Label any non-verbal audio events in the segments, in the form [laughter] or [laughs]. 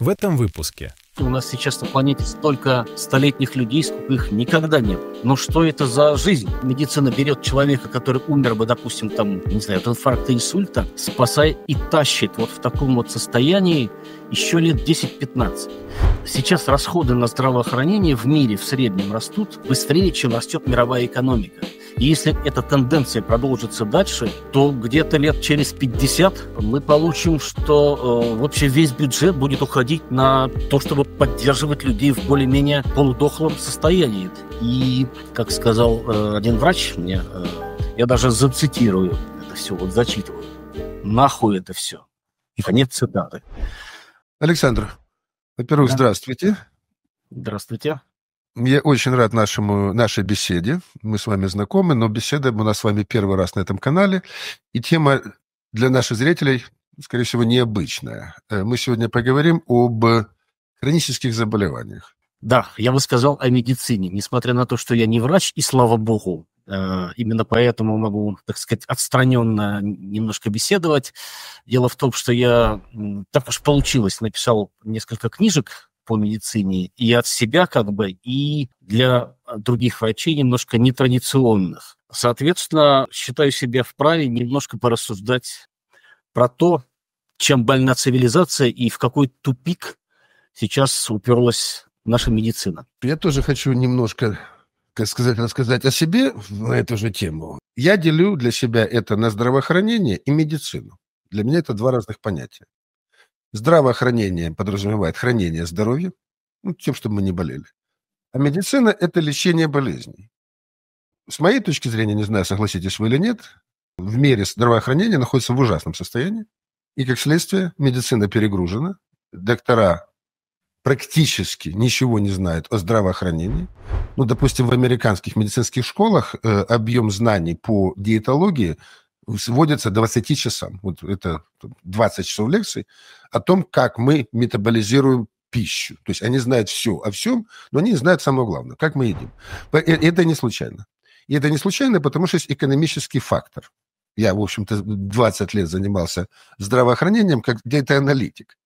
в этом выпуске. У нас сейчас на планете столько столетних людей, сколько их никогда не было. Но что это за жизнь? Медицина берет человека, который умер бы, допустим, там, не знаю, от инфаркта, инсульта, спасает и тащит вот в таком вот состоянии еще лет 10-15. Сейчас расходы на здравоохранение в мире в среднем растут быстрее, чем растет мировая экономика. И если эта тенденция продолжится дальше, то где-то лет через 50 мы получим, что э, вообще весь бюджет будет уходить на то, чтобы поддерживать людей в более-менее полудохлом состоянии. И, как сказал э, один врач мне, э, я даже зацитирую это все, вот зачитываю. Нахуй это все. Конец цитаты. Александр, во-первых, да. здравствуйте. Здравствуйте. Я очень рад нашему, нашей беседе. Мы с вами знакомы, но беседа у нас с вами первый раз на этом канале. И тема для наших зрителей, скорее всего, необычная. Э, мы сегодня поговорим об хронических заболеваниях. Да, я бы сказал о медицине. Несмотря на то, что я не врач, и слава богу, Э, именно поэтому могу, так сказать, отстраненно немножко беседовать. Дело в том, что я, так уж получилось, написал несколько книжек по медицине и от себя как бы, и для других врачей немножко нетрадиционных. Соответственно, считаю себя вправе немножко порассуждать про то, чем больна цивилизация и в какой тупик сейчас уперлась наша медицина. Я тоже хочу немножко как сказать, рассказать о себе на эту же тему, я делю для себя это на здравоохранение и медицину. Для меня это два разных понятия. Здравоохранение подразумевает хранение здоровья, ну, тем, чтобы мы не болели. А медицина – это лечение болезней. С моей точки зрения, не знаю, согласитесь вы или нет, в мире здравоохранения находится в ужасном состоянии. И, как следствие, медицина перегружена, доктора практически ничего не знает о здравоохранении. Ну, допустим, в американских медицинских школах э, объем знаний по диетологии сводится к 20 часам. Вот это 20 часов лекций о том, как мы метаболизируем пищу. То есть они знают все о всем, но они не знают самое главное, как мы едим. Это не случайно. И это не случайно, потому что есть экономический фактор. Я, в общем-то, 20 лет занимался здравоохранением как дата-аналитик.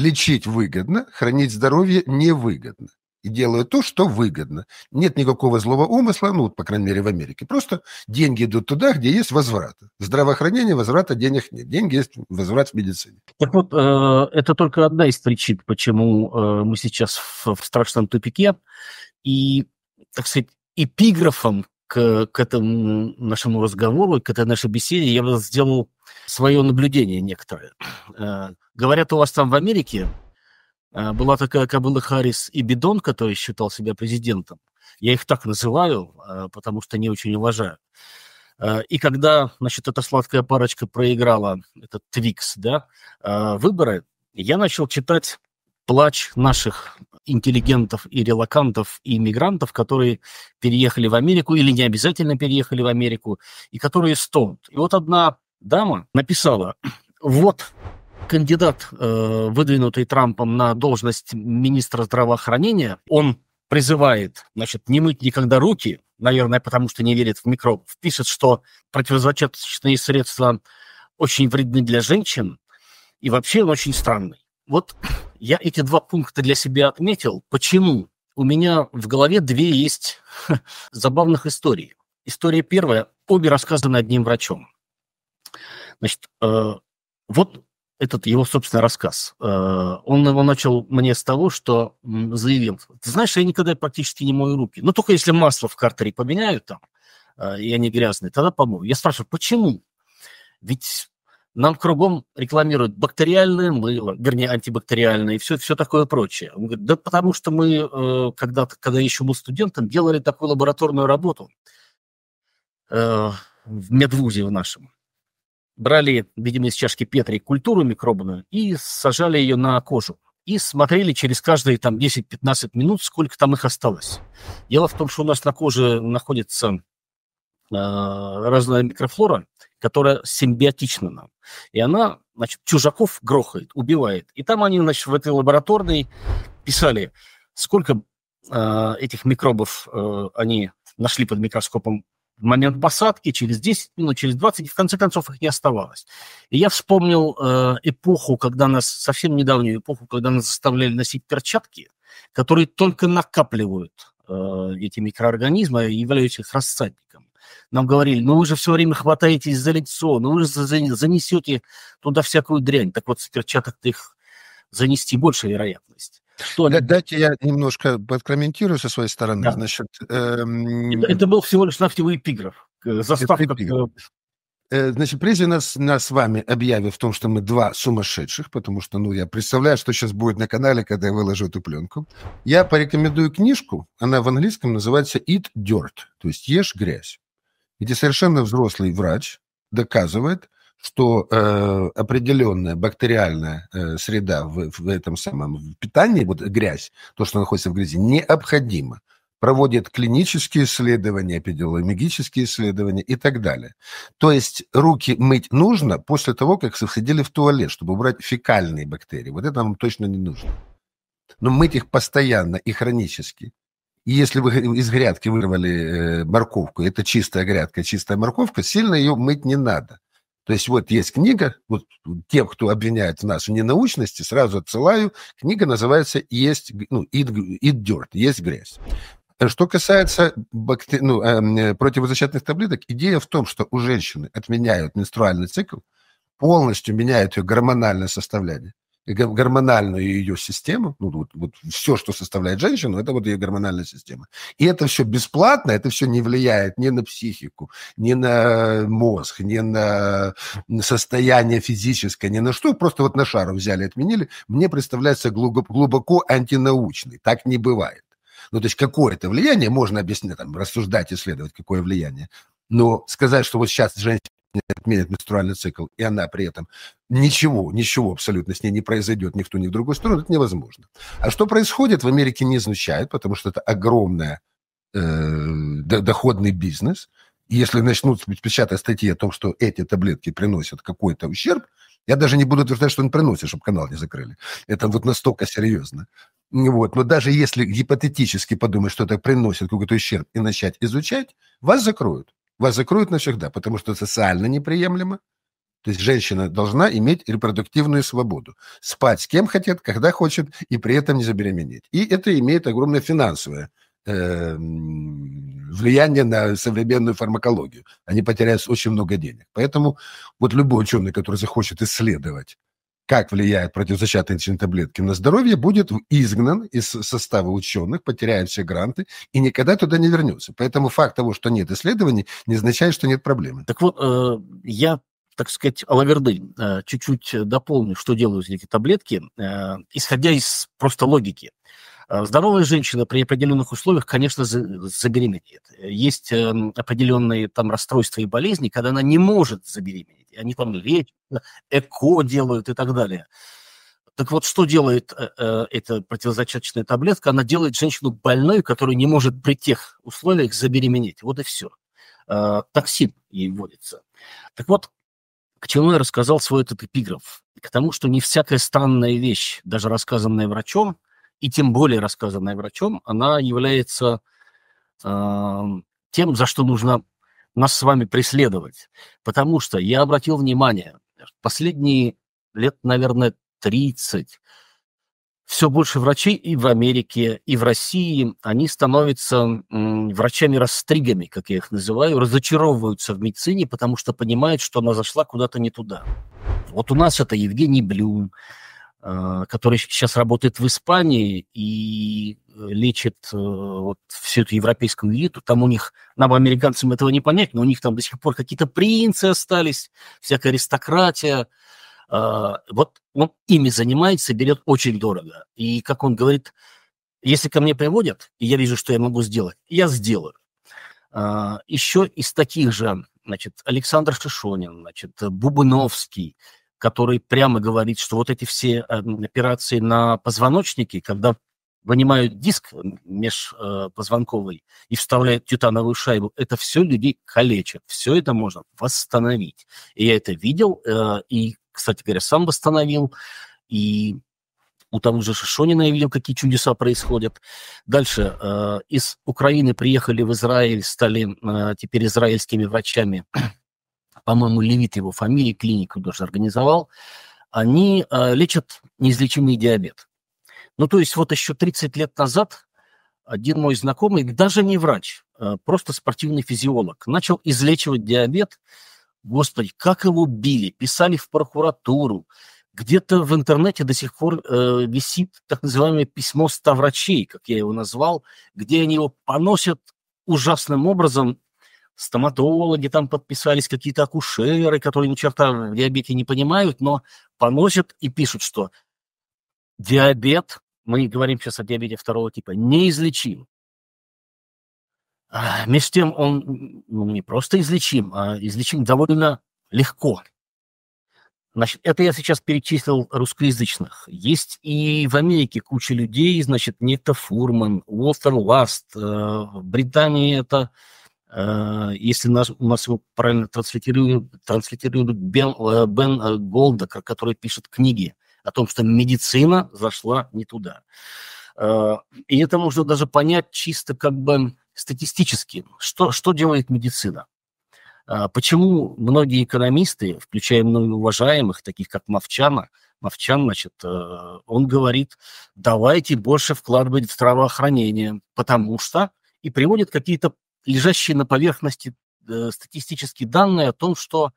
Лечить выгодно, хранить здоровье невыгодно. И делаю то, что выгодно. Нет никакого злого умысла, ну, по крайней мере, в Америке. Просто деньги идут туда, где есть возврат. Здравоохранение, возврата денег нет. Деньги есть, возврат в медицине. Так вот, э, это только одна из причин, почему э, мы сейчас в страшном тупике. И, так сказать, эпиграфом к, к этому нашему разговору, к этой нашей беседе, я бы сделал свое наблюдение некоторое. Э, говорят, у вас там в Америке э, была такая кобыла Харрис и Бидон, который считал себя президентом. Я их так называю, э, потому что не очень уважаю. И когда, значит, эта сладкая парочка проиграла этот Твикс, да, выборы, я начал читать плач наших интеллигентов и релакантов и иммигрантов, которые переехали в Америку или не обязательно переехали в Америку, и которые стонут. И вот одна дама написала, вот кандидат, э, выдвинутый Трампом на должность министра здравоохранения, он призывает, значит, не мыть никогда руки, наверное, потому что не верит в микробов, пишет, что противозачаточные средства очень вредны для женщин, и вообще он очень странный. Вот я эти два пункта для себя отметил. Почему? У меня в голове две есть [laughs] забавных истории. История первая, обе рассказаны одним врачом. Значит, э, вот этот его, собственный рассказ. Э, он его начал мне с того, что заявил, ты знаешь, я никогда практически не мою руки. Ну, только если масло в картере поменяют там, э, и они грязные, тогда помою. Я спрашиваю, почему? Ведь нам кругом рекламируют бактериальное мыло, вернее, антибактериальное и все, все такое прочее. Он говорит, да потому что мы, э, когда, когда еще был студентом, делали такую лабораторную работу э, в медвузе в нашем. Брали, видимо, из чашки Петри культуру микробную и сажали ее на кожу и смотрели через каждые там 10-15 минут, сколько там их осталось. Дело в том, что у нас на коже находится а, разная микрофлора, которая симбиотична нам. И она, значит, чужаков грохает, убивает. И там они, значит, в этой лабораторной писали, сколько э, этих микробов э, они нашли под микроскопом в момент посадки, через 10 минут, через 20, и в конце концов их не оставалось. И я вспомнил э, эпоху, когда нас, совсем недавнюю эпоху, когда нас заставляли носить перчатки, которые только накапливают э, эти микроорганизмы, а являются их рассадником. Нам говорили, ну вы же все время хватаетесь за лицо, ну вы же занесете туда всякую дрянь. Так вот, с перчаток их занести больше вероятность. Что да, Дайте я немножко подкомментирую со своей стороны. Да. Значит, эм... это, это был всего лишь навсего эпиграф. Э, заставка эпиграф. Э, э, значит, прежде нас, нас с вами объявив в том, что мы два сумасшедших, потому что, ну, я представляю, что сейчас будет на канале, когда я выложу эту пленку, я порекомендую книжку, она в английском называется «Eat Dirt», то есть «Ешь грязь» где совершенно взрослый врач доказывает, что э, определенная бактериальная э, среда в, в этом самом в питании, вот грязь, то, что находится в грязи, необходимо. Проводит клинические исследования, эпидемиологические исследования и так далее. То есть руки мыть нужно после того, как сходили в туалет, чтобы убрать фекальные бактерии. Вот это нам точно не нужно. Но мыть их постоянно и хронически и если вы из грядки вырвали э, морковку, это чистая грядка, чистая морковка, сильно ее мыть не надо. То есть вот есть книга, вот тем, кто обвиняет нас в ненаучности, сразу отсылаю, книга называется «Есть, ну, it, it dirt, есть грязь». Э, что касается бактери... ну, эм, э, противозачатных таблеток, идея в том, что у женщины отменяют менструальный цикл, полностью меняют ее гормональное составление гормональную ее систему, ну, вот, вот все, что составляет женщину, это вот ее гормональная система. И это все бесплатно, это все не влияет ни на психику, ни на э, мозг, ни на состояние физическое, ни на что. Просто вот на шару взяли, отменили. Мне представляется глубоко антинаучный. Так не бывает. Ну, то есть какое-то влияние, можно объяснить, там, рассуждать, исследовать, какое влияние. Но сказать, что вот сейчас женщина отменят менструальный цикл, и она при этом ничего, ничего абсолютно с ней не произойдет ни в ту, ни в другую сторону, это невозможно. А что происходит, в Америке не изучают, потому что это огромная э, доходный бизнес. И если начнут печатать статьи о том, что эти таблетки приносят какой-то ущерб, я даже не буду утверждать, что он приносит, чтобы канал не закрыли. Это вот настолько серьезно. Вот. Но даже если гипотетически подумать, что это приносит какой-то ущерб, и начать изучать, вас закроют. Вас закроют навсегда, потому что социально неприемлемо. То есть женщина должна иметь репродуктивную свободу. Спать с кем хотят, когда хочет, и при этом не забеременеть. И это имеет огромное финансовое э, влияние на современную фармакологию. Они потеряют очень много денег. Поэтому вот любой ученый, который захочет исследовать как влияют противозачаточные таблетки на здоровье, будет изгнан из состава ученых, потеряет все гранты и никогда туда не вернется. Поэтому факт того, что нет исследований, не означает, что нет проблемы. Так вот, э, я так сказать, алаверды, э, чуть-чуть дополню, что делают эти таблетки, э, исходя из просто логики. Э, Здоровая женщина при определенных условиях, конечно, забеременеет. Есть эм, определенные там расстройства и болезни, когда она не может забеременеть. Они там лечат, эко делают и так далее. Так вот, что делает э, э, эта противозачаточная таблетка? Она делает женщину больной, которая не может при тех условиях забеременеть. Вот и все. Э, токсин ей вводится. Так вот, к чему я рассказал свой этот эпиграф? К тому, что не всякая странная вещь, даже рассказанная врачом, и тем более рассказанная врачом, она является э, тем, за что нужно нас с вами преследовать. Потому что я обратил внимание, последние лет, наверное, 30 все больше врачей и в Америке, и в России, они становятся врачами-растригами, как я их называю, разочаровываются в медицине, потому что понимают, что она зашла куда-то не туда. Вот у нас это Евгений Блюм, Э, который сейчас работает в Испании и э, лечит э, вот всю эту европейскую элиту. Там у них, нам, американцам, этого не понять, но у них там до сих пор какие-то принцы остались, всякая аристократия. Вот он ими занимается, берет очень дорого. И, как он говорит, если ко мне приводят, и я вижу, что я могу сделать, я сделаю. Еще из таких же, значит, Александр Шишонин, значит, Бубыновский – который прямо говорит, что вот эти все э, операции на позвоночнике, когда вынимают диск э, межпозвонковый и вставляют титановую шайбу, это все людей калечит, все это можно восстановить. И я это видел, э, и, кстати говоря, сам восстановил, и у того же Шишонина я видел, какие чудеса происходят. Дальше. Из Украины приехали в Израиль, стали теперь израильскими врачами по-моему, Левит его фамилия, клинику даже организовал, они э, лечат неизлечимый диабет. Ну, то есть вот еще 30 лет назад один мой знакомый, даже не врач, э, просто спортивный физиолог, начал излечивать диабет. Господи, как его били, писали в прокуратуру. Где-то в интернете до сих пор э, висит так называемое письмо 100 врачей, как я его назвал, где они его поносят ужасным образом стоматологи там подписались, какие-то акушеры, которые ни черта в диабете не понимают, но поносят и пишут, что диабет, мы говорим сейчас о диабете второго типа, неизлечим. А между тем он ну, не просто излечим, а излечим довольно легко. Значит, это я сейчас перечислил русскоязычных. Есть и в Америке куча людей, значит, Нита Фурман, Уолтер Ласт, э, в Британии это Э, если нас, у нас его правильно транслитерируют, транслитерируют Бен, э, Бен э, Голдакер, который пишет книги о том, что медицина зашла не туда. И это можно даже понять чисто как бы статистически. Что, что делает медицина? Почему многие экономисты, включая многих уважаемых, таких как Мовчана, Мовчан, значит, он говорит, давайте больше вкладывать в здравоохранение, потому что и приводит какие-то лежащие на поверхности э, статистические данные о том, что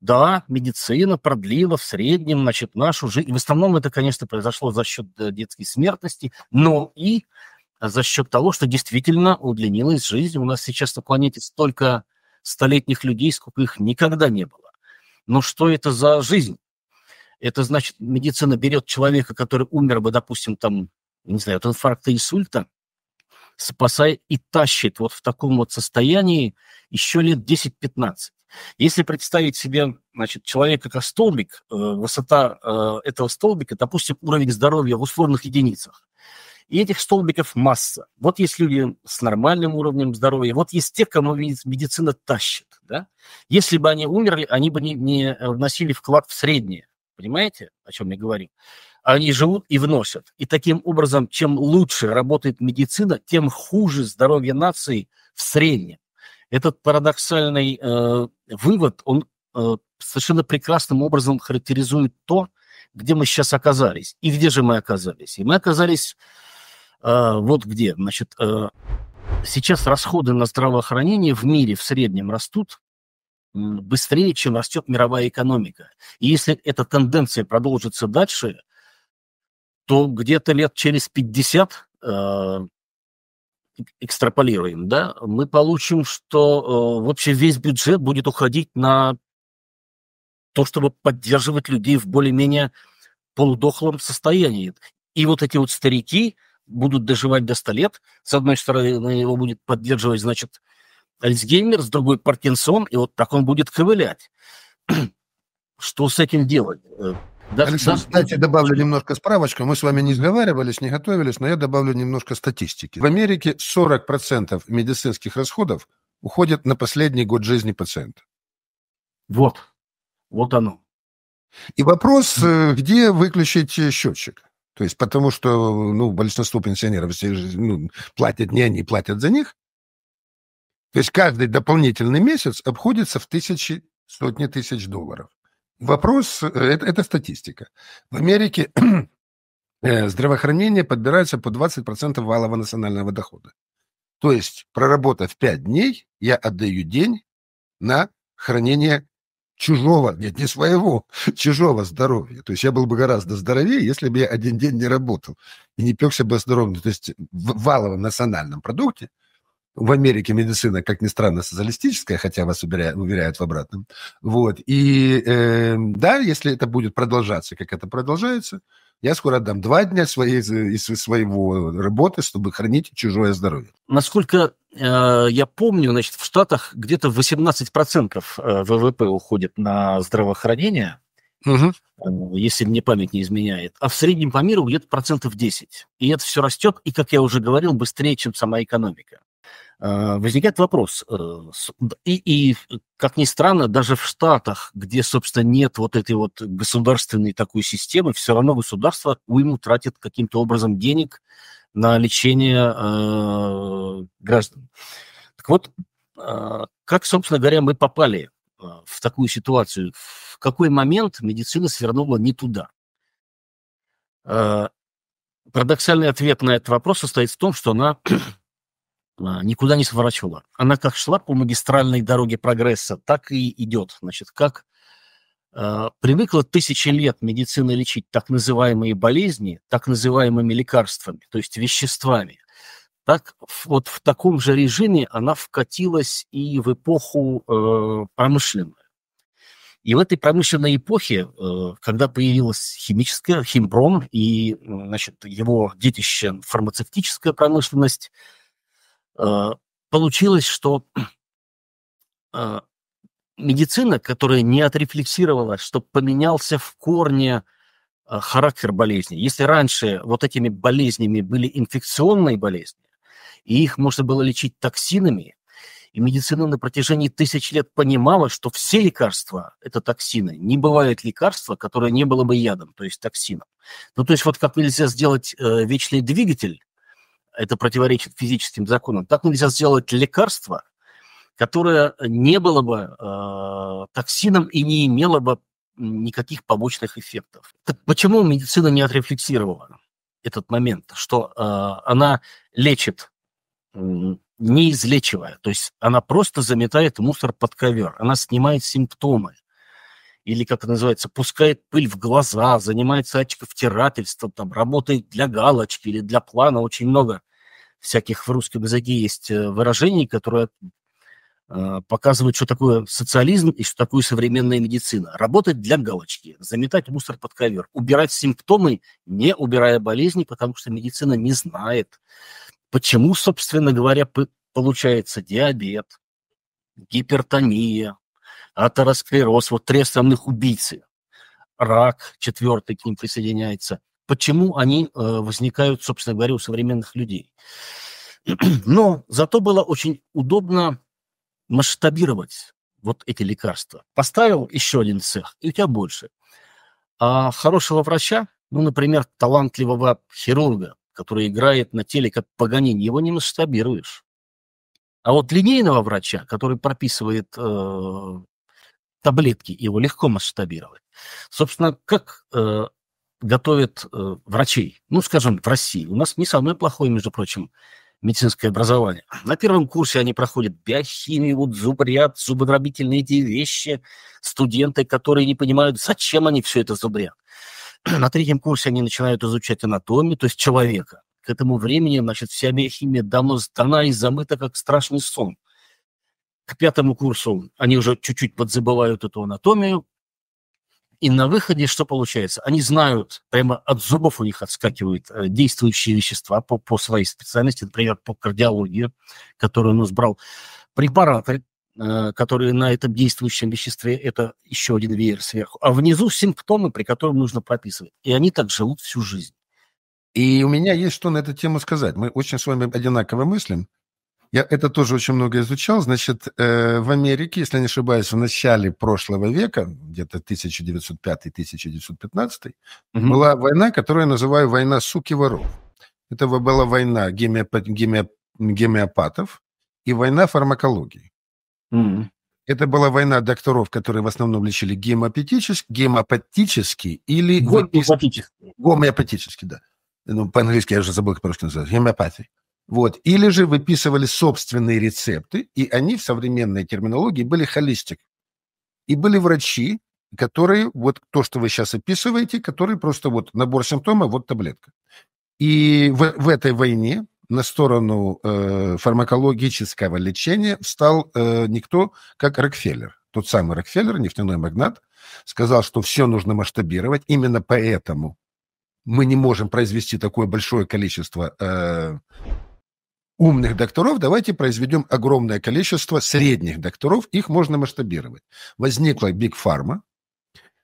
да, медицина продлила в среднем, значит, нашу жизнь. И в основном это, конечно, произошло за счет э, детской смертности, но и за счет того, что действительно удлинилась жизнь. У нас сейчас на планете столько столетних людей, сколько их никогда не было. Но что это за жизнь? Это значит, медицина берет человека, который умер бы, допустим, там, не знаю, от инфаркта инсульта, спасает и тащит вот в таком вот состоянии еще лет 10-15. Если представить себе значит, человека как столбик, э, высота э, этого столбика, допустим, уровень здоровья в условных единицах, и этих столбиков масса. Вот есть люди с нормальным уровнем здоровья, вот есть те, кому медицина тащит. Да? Если бы они умерли, они бы не, не э, вносили вклад в среднее. Понимаете, о чем я говорю? Они живут и вносят. И таким образом, чем лучше работает медицина, тем хуже здоровье нации в среднем. Этот парадоксальный э, вывод, он э, совершенно прекрасным образом характеризует то, где мы сейчас оказались. И где же мы оказались? И мы оказались э, вот где. Значит, э, сейчас расходы на здравоохранение в мире в среднем растут быстрее, чем растет мировая экономика. И если эта тенденция продолжится дальше, то где-то лет через 50 э, экстраполируем, да, мы получим, что э, вообще весь бюджет будет уходить на то, чтобы поддерживать людей в более-менее полудохлом состоянии. И вот эти вот старики будут доживать до 100 лет. С одной стороны, его будет поддерживать, значит, э, Альцгеймер, с другой Паркинсон, и вот так он будет ковылять. [clears throat] Что с этим делать? Э, да. Александр, даже... кстати, добавлю немножко справочку. Мы с вами не сговаривались, не готовились, но я добавлю немножко статистики. В Америке 40% медицинских расходов уходят на последний год жизни пациента. Вот. Вот оно. И вопрос, э, где выключить э, счетчик? То есть потому что ну, большинство пенсионеров ну, платят не они, платят за них. То есть каждый дополнительный месяц обходится в тысячи, сотни тысяч долларов. Вопрос, э, это, это статистика. В Америке [clears throat] э, здравоохранение подбирается по 20% валового национального дохода. То есть, проработав 5 дней, я отдаю день на хранение чужого, нет, не своего, [laughs] чужого здоровья. То есть я был бы гораздо здоровее, если бы я один день не работал и не пекся бы о здоровье. То есть в валовом национальном продукте – в Америке медицина, как ни странно, социалистическая, хотя вас уверяют, уверяют в обратном. Вот. И э, да, если это будет продолжаться, как это продолжается, я скоро отдам два дня своей, из своего работы, чтобы хранить чужое здоровье. Насколько э, я помню, значит, в Штатах где-то 18% э, ВВП уходит на здравоохранение, угу. если мне память не изменяет, а в среднем по миру где-то процентов 10. И это все растет, и, как я уже говорил, быстрее, чем сама экономика. Э, возникает вопрос. Э, и, и, как ни странно, даже в Штатах, где, собственно, нет вот этой вот государственной такой системы, все равно государство уйму тратит каким-то образом денег на лечение э, граждан. Так вот, э, как, собственно говоря, мы попали э, в такую ситуацию? В какой момент медицина свернула не туда? Э, парадоксальный ответ на этот вопрос состоит в том, что она а, никуда не сворачивала. Она как шла по магистральной дороге прогресса, так и идет. Значит, как э, привыкла тысячи лет медицина лечить так называемые болезни, так называемыми лекарствами, то есть веществами, так вот в таком же режиме она вкатилась и в эпоху э, промышленную. И в этой промышленной эпохе, э, когда появилась химическая, химпром и, значит, его детище фармацевтическая промышленность – а, получилось, что [clears throat] а, медицина, которая не отрефлексировала, что поменялся в корне а, характер болезни. Если раньше вот этими болезнями были инфекционные болезни, и их можно было лечить токсинами, и медицина на протяжении тысяч лет понимала, что все лекарства – это токсины. Не бывает лекарства, которое не было бы ядом, то есть токсином. Ну, то есть вот как нельзя сделать э, вечный двигатель, это противоречит физическим законам. Так нельзя сделать лекарство, которое не было бы э, токсином и не имело бы никаких побочных эффектов. Так почему медицина не отрефлексировала этот момент, что э, она лечит, э, не излечивая, то есть она просто заметает мусор под ковер, она снимает симптомы, или, как это называется, пускает пыль в глаза, занимается очковтирательством, там, работает для галочки или для плана. Очень много всяких в русском языке есть э, выражений, которые а, показывают, что такое социализм и что такое современная медицина. Работать для галочки, заметать мусор под ковер, убирать симптомы, не убирая болезни, потому что медицина не знает, почему, собственно говоря, получается диабет, гипертония, атеросклероз, вот три основных убийцы. Рак, четвертый к ним присоединяется. Почему они э, возникают, собственно говоря, у современных людей? [clears throat] Но зато было очень удобно масштабировать вот эти лекарства. Поставил еще один цех, и у тебя больше. А хорошего врача, ну, например, талантливого хирурга, который играет на теле как погонин, его не масштабируешь. А вот линейного врача, который прописывает э, таблетки, его легко масштабировать. Собственно, как э, готовят э, врачей, ну, скажем, в России. У нас не самое плохое, между прочим, медицинское образование. На первом курсе они проходят биохимию, вот зубрят, зубодробительные эти вещи, студенты, которые не понимают, зачем они все это зубрят. [clears throat] На третьем курсе они начинают изучать анатомию, то есть человека. К этому времени, значит, вся биохимия давно сдана и замыта, как страшный сон к пятому курсу они уже чуть-чуть подзабывают эту анатомию. И на выходе что получается? Они знают, прямо от зубов у них отскакивают э, действующие вещества по, по своей специальности, например, по кардиологии, которую он избрал. Препараты, э, которые на этом действующем веществе, это еще один веер сверху. А внизу симптомы, при которых нужно прописывать. И они так живут всю жизнь. И у меня есть что на эту тему сказать. Мы очень с вами одинаково мыслим, я это тоже очень много изучал. Значит, э, в Америке, если не ошибаюсь, в начале прошлого века, где-то 1905-1915, угу. была война, которую я называю «война суки воров». Это была война гемеопат, гемеоп, гемеопатов и война фармакологии. Угу. Это была война докторов, которые в основном лечили гемопатически, гемопатически или... Гомеопатически. Гомеопатически, да. Ну, по-английски я уже забыл, как по-русски называется. Гемеопатия. Вот. Или же выписывали собственные рецепты, и они в современной терминологии были холистик. И были врачи, которые, вот то, что вы сейчас описываете, которые просто вот набор симптомов, вот таблетка. И в, в этой войне на сторону э, фармакологического лечения встал э, никто, как Рокфеллер. Тот самый Рокфеллер, нефтяной магнат, сказал, что все нужно масштабировать. Именно поэтому мы не можем произвести такое большое количество э, умных докторов, давайте произведем огромное количество средних докторов, их можно масштабировать. Возникла Big Pharma,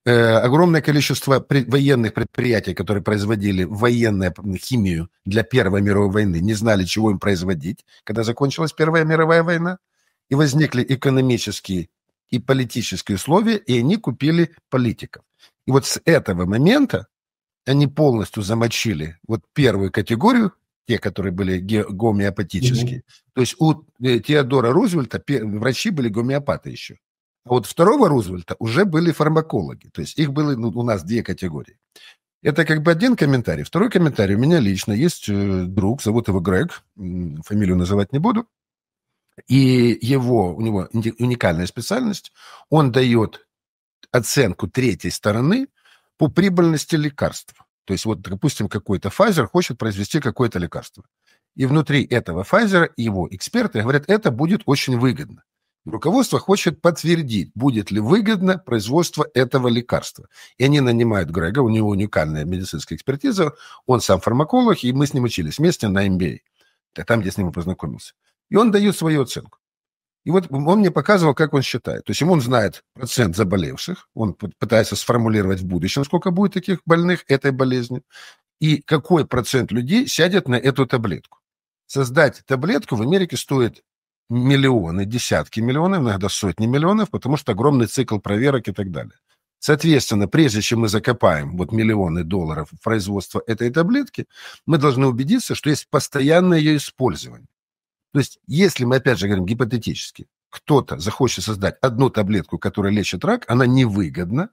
э, огромное количество пред, военных предприятий, которые производили военную химию для Первой мировой войны, не знали, чего им производить, когда закончилась Первая мировая война, и возникли экономические и политические условия, и они купили политиков. И вот с этого момента они полностью замочили вот первую категорию те, которые были гомеопатические. Mm-hmm. То есть у э, Теодора Рузвельта врачи были гомеопаты еще. А вот второго Рузвельта уже были фармакологи. То есть их было ну, у нас две категории. Это как бы один комментарий. Второй комментарий. У меня лично есть э, друг, зовут его Грег, фамилию называть не буду. И его, у него уникальная специальность. Он дает оценку третьей стороны по прибыльности лекарств. То есть вот, допустим, какой-то Pfizer хочет произвести какое-то лекарство. И внутри этого Pfizer его эксперты говорят, это будет очень выгодно. Руководство хочет подтвердить, будет ли выгодно производство этого лекарства. И они нанимают Грега, у него уникальная медицинская экспертиза, он сам фармаколог, и мы с ним учились вместе на MBA. А, там, где с ним и познакомился. И он дает свою оценку. И вот он мне показывал, как он считает. То есть он знает процент заболевших, он пытается сформулировать в будущем, сколько будет таких больных этой болезнью, и какой процент людей сядет на эту таблетку. Создать таблетку в Америке стоит миллионы, десятки миллионов, иногда сотни миллионов, потому что огромный цикл проверок и так далее. Соответственно, прежде чем мы закопаем вот миллионы долларов в производство этой таблетки, мы должны убедиться, что есть постоянное ее использование. То есть, если мы, опять же, говорим гипотетически, кто-то захочет создать одну таблетку, которая лечит рак, она невыгодна,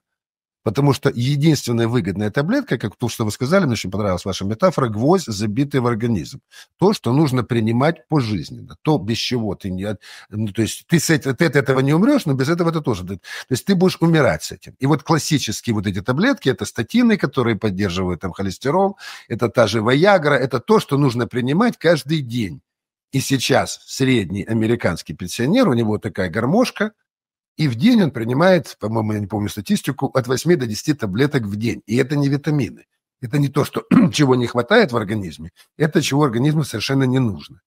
потому что единственная выгодная таблетка, как то, что вы сказали, мне очень понравилась ваша метафора, гвоздь, забитый в организм. То, что нужно принимать пожизненно, то, без чего ты не... Ну, то есть ты, с этим, ты от этого не умрешь, но без этого ты тоже... То есть ты будешь умирать с этим. И вот классические вот эти таблетки, это статины, которые поддерживают там холестерол, это та же Ваягра, это то, что нужно принимать каждый день и сейчас средний американский пенсионер, у него такая гармошка, и в день он принимает, по-моему, я не помню статистику, от 8 до 10 таблеток в день. И это не витамины. Это не то, что, [clears throat] чего не хватает в организме, это чего организму совершенно не нужно.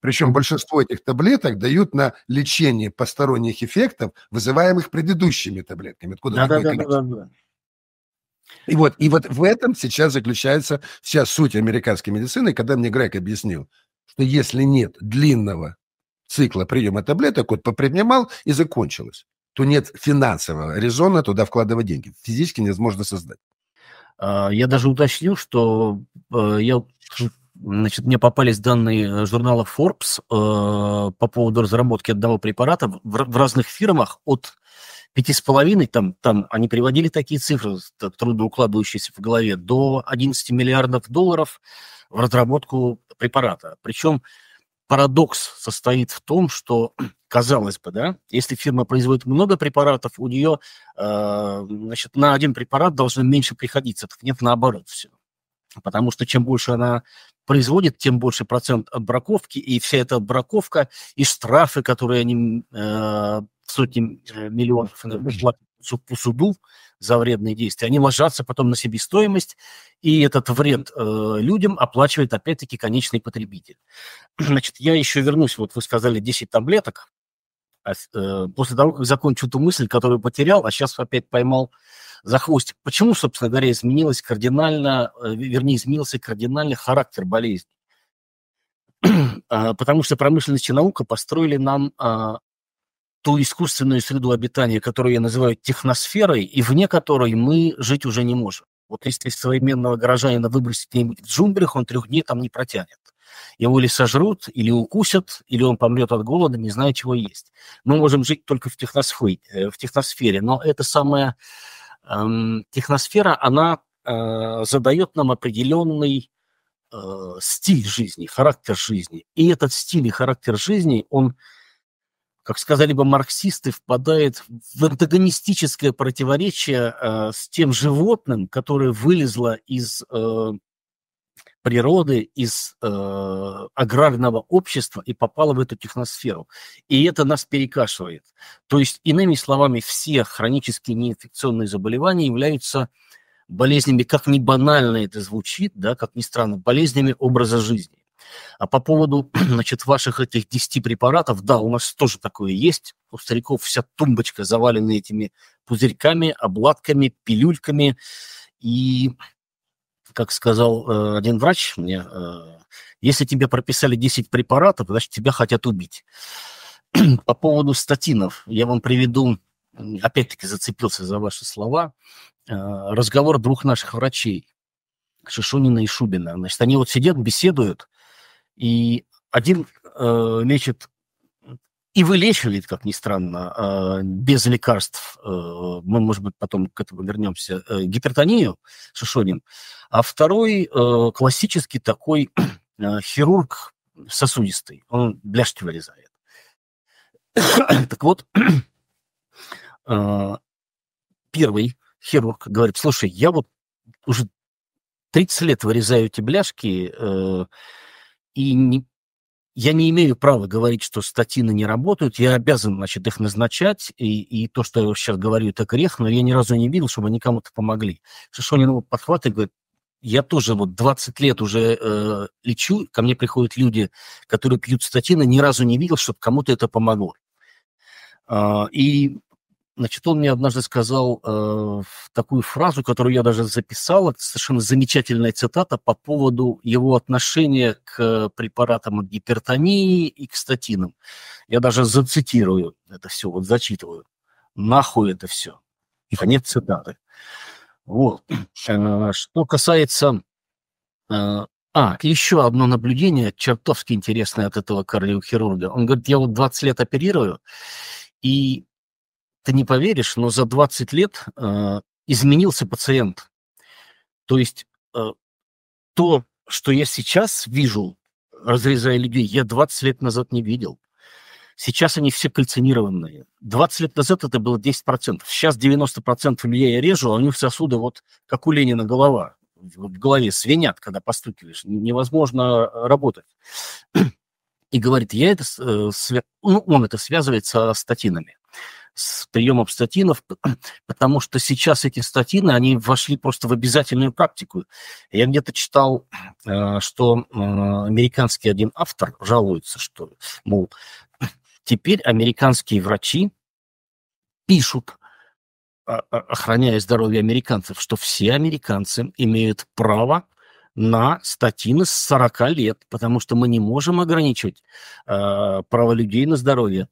Причем большинство этих таблеток дают на лечение посторонних эффектов, вызываемых предыдущими таблетками. Откуда да, да, да, да, да. И вот, и вот в этом сейчас заключается вся суть американской медицины, когда мне Грег объяснил, что если нет длинного цикла приема таблеток, вот попринимал и закончилось, то нет финансового резона туда вкладывать деньги. Физически невозможно создать. А, я даже уточню, что э, я Значит, мне попались данные э, журнала Forbes э, по поводу разработки одного препарата в, в разных фирмах от пяти с половиной, там, там они приводили такие цифры, трудоукладывающиеся в голове, до 11 миллиардов долларов в разработку препарата. Причем парадокс состоит в том, что, [clears throat] казалось бы, да, если фирма производит много препаратов, у нее э, значит, на один препарат должно меньше приходиться. Так нет, наоборот все. Потому что чем больше она производит, тем больше процент отбраковки, и вся эта отбраковка и штрафы, которые они э, сотни э, миллионов э, платят по суду за вредные действия, они ложатся потом на себестоимость, и этот вред э, людям оплачивает опять-таки конечный потребитель. [clears throat] Значит, я еще вернусь, вот вы сказали 10 таблеток, а э, после того, как закончу ту мысль, которую потерял, а сейчас опять поймал за хвостик. Почему, собственно говоря, изменилась кардинально, э, вернее, изменился кардинально характер болезни? [clears throat] А, потому что промышленность и наука построили нам а, ту искусственную среду обитания, которую я называю техносферой, и вне которой мы жить уже не можем. Вот если современного горожанина выбросить где-нибудь в джунглях, он трех дней там не протянет. Его или сожрут, или укусят, или он помрет от голода, не зная, чего есть. Мы можем жить только в техносфере, э, в техносфере но эта самая эм, техносфера, она э, задает нам определенный э, стиль жизни, характер жизни. И этот стиль и характер жизни, он как сказали бы марксисты, впадает в антагонистическое противоречие э, с тем животным, которое вылезло из э, природы, из э, аграрного общества и попало в эту техносферу. И это нас перекашивает. То есть, иными словами, все хронические неинфекционные заболевания являются болезнями, как ни банально это звучит, да, как ни странно, болезнями образа жизни. А по поводу, [clears throat] значит, ваших этих 10 препаратов, да, у нас тоже такое есть. У стариков вся тумбочка завалена этими пузырьками, обладками, пилюльками. И, как сказал э, один врач мне, э, если тебе прописали 10 препаратов, значит, тебя хотят убить. [clears throat] по поводу статинов я вам приведу, опять-таки зацепился за ваши слова, э, разговор двух наших врачей, Шишонина и Шубина. Значит, они вот сидят, беседуют, и один э, лечит и вылечивает, как ни странно, э, без лекарств, э, мы, может быть, потом к этому вернемся, э, гипертонию Шишонин, а второй э, классический такой [clears throat] э, хирург сосудистый, он бляшки вырезает. [coughs] так вот, э, первый хирург говорит, слушай, я вот уже 30 лет вырезаю эти бляшки, э, и не, я не имею права говорить, что статины не работают, я обязан, значит, их назначать, и, и то, что я сейчас говорю, это грех, но я ни разу не видел, чтобы они кому-то помогли. Шишонин ну, его подхватывает и говорит, я тоже вот 20 лет уже э, лечу, ко мне приходят люди, которые пьют статины, ни разу не видел, чтобы кому-то это помогло. Э, и Значит, он мне однажды сказал э, такую фразу, которую я даже записал, это совершенно замечательная цитата по поводу его отношения к препаратам от гипертонии и к статинам. Я даже зацитирую это все, вот зачитываю. Нахуй это все. И конец цитаты. Вот. Э, что касается... Э, а, еще одно наблюдение, чертовски интересное от этого кардиохирурга. Он говорит, я вот 20 лет оперирую, и ты не поверишь, но за 20 лет э, изменился пациент. То есть э, то, что я сейчас вижу, разрезая людей, я 20 лет назад не видел. Сейчас они все кальцинированные. 20 лет назад это было 10%. Сейчас 90% людей я режу, а у них сосуды вот как у Ленина голова. В голове свинят, когда постукиваешь. Невозможно работать. И говорит, я это... Э, ну, он это связывает со статинами с приемом статинов, [clears throat] потому что сейчас эти статины, они вошли просто в обязательную практику. Я где-то читал, [clears throat] э, что э, американский один автор жалуется, что, мол, [clears throat] теперь американские врачи пишут, а, а, охраняя здоровье американцев, что все американцы имеют право на статины с 40 лет, потому что мы не можем ограничивать э, право людей на здоровье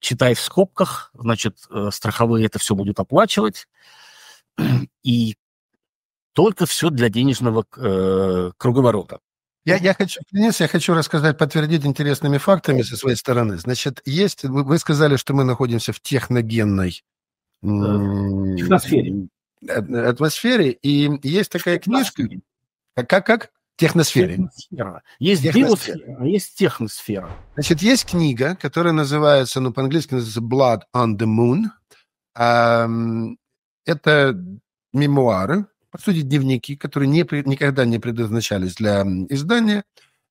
читай в скобках, значит, э, страховые это все будут оплачивать, [clears throat] и только все для денежного э, круговорота. Я, я хочу, Денис, я хочу рассказать, подтвердить интересными фактами со своей стороны. Значит, есть, вы, вы сказали, что мы находимся в техногенной э, техносфере. Э, атмосфере, и есть такая книжка, как, как, как? Техносфере. Техносфера. Есть техносфера. биосфера, а есть техносфера. Значит, есть книга, которая называется, ну, по-английски называется Blood on the Moon. Эм, это мемуары, по сути, дневники, которые не, никогда не предназначались для издания.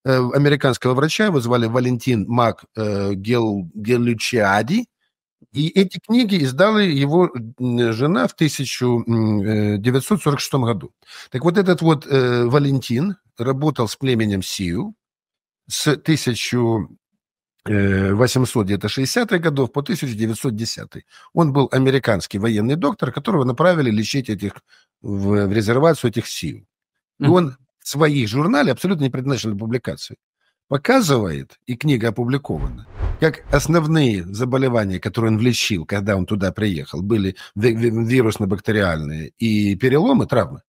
Э, американского врача его звали Валентин Мак э, Гел, Гелючиади. И эти книги издала его жена в 1946 э, году. Так вот этот вот э, Валентин работал с племенем Сию с 1860-х э, годов по 1910 -й. Он был американский военный доктор, которого направили лечить этих в, в резервацию этих Сию. И он в своих журнале, абсолютно не предназначенной публикации, показывает, и книга опубликована, как основные заболевания, которые он влечил, когда он туда приехал, были вирусно-бактериальные и переломы, травмы.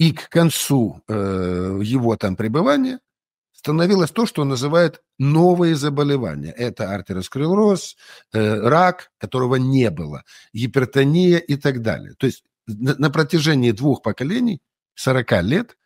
И к концу э, его там пребывания становилось то, что называет новые заболевания. Это артеросклероз, э, рак, которого не было, гипертония и так далее. То есть на, на протяжении двух поколений, 40 лет,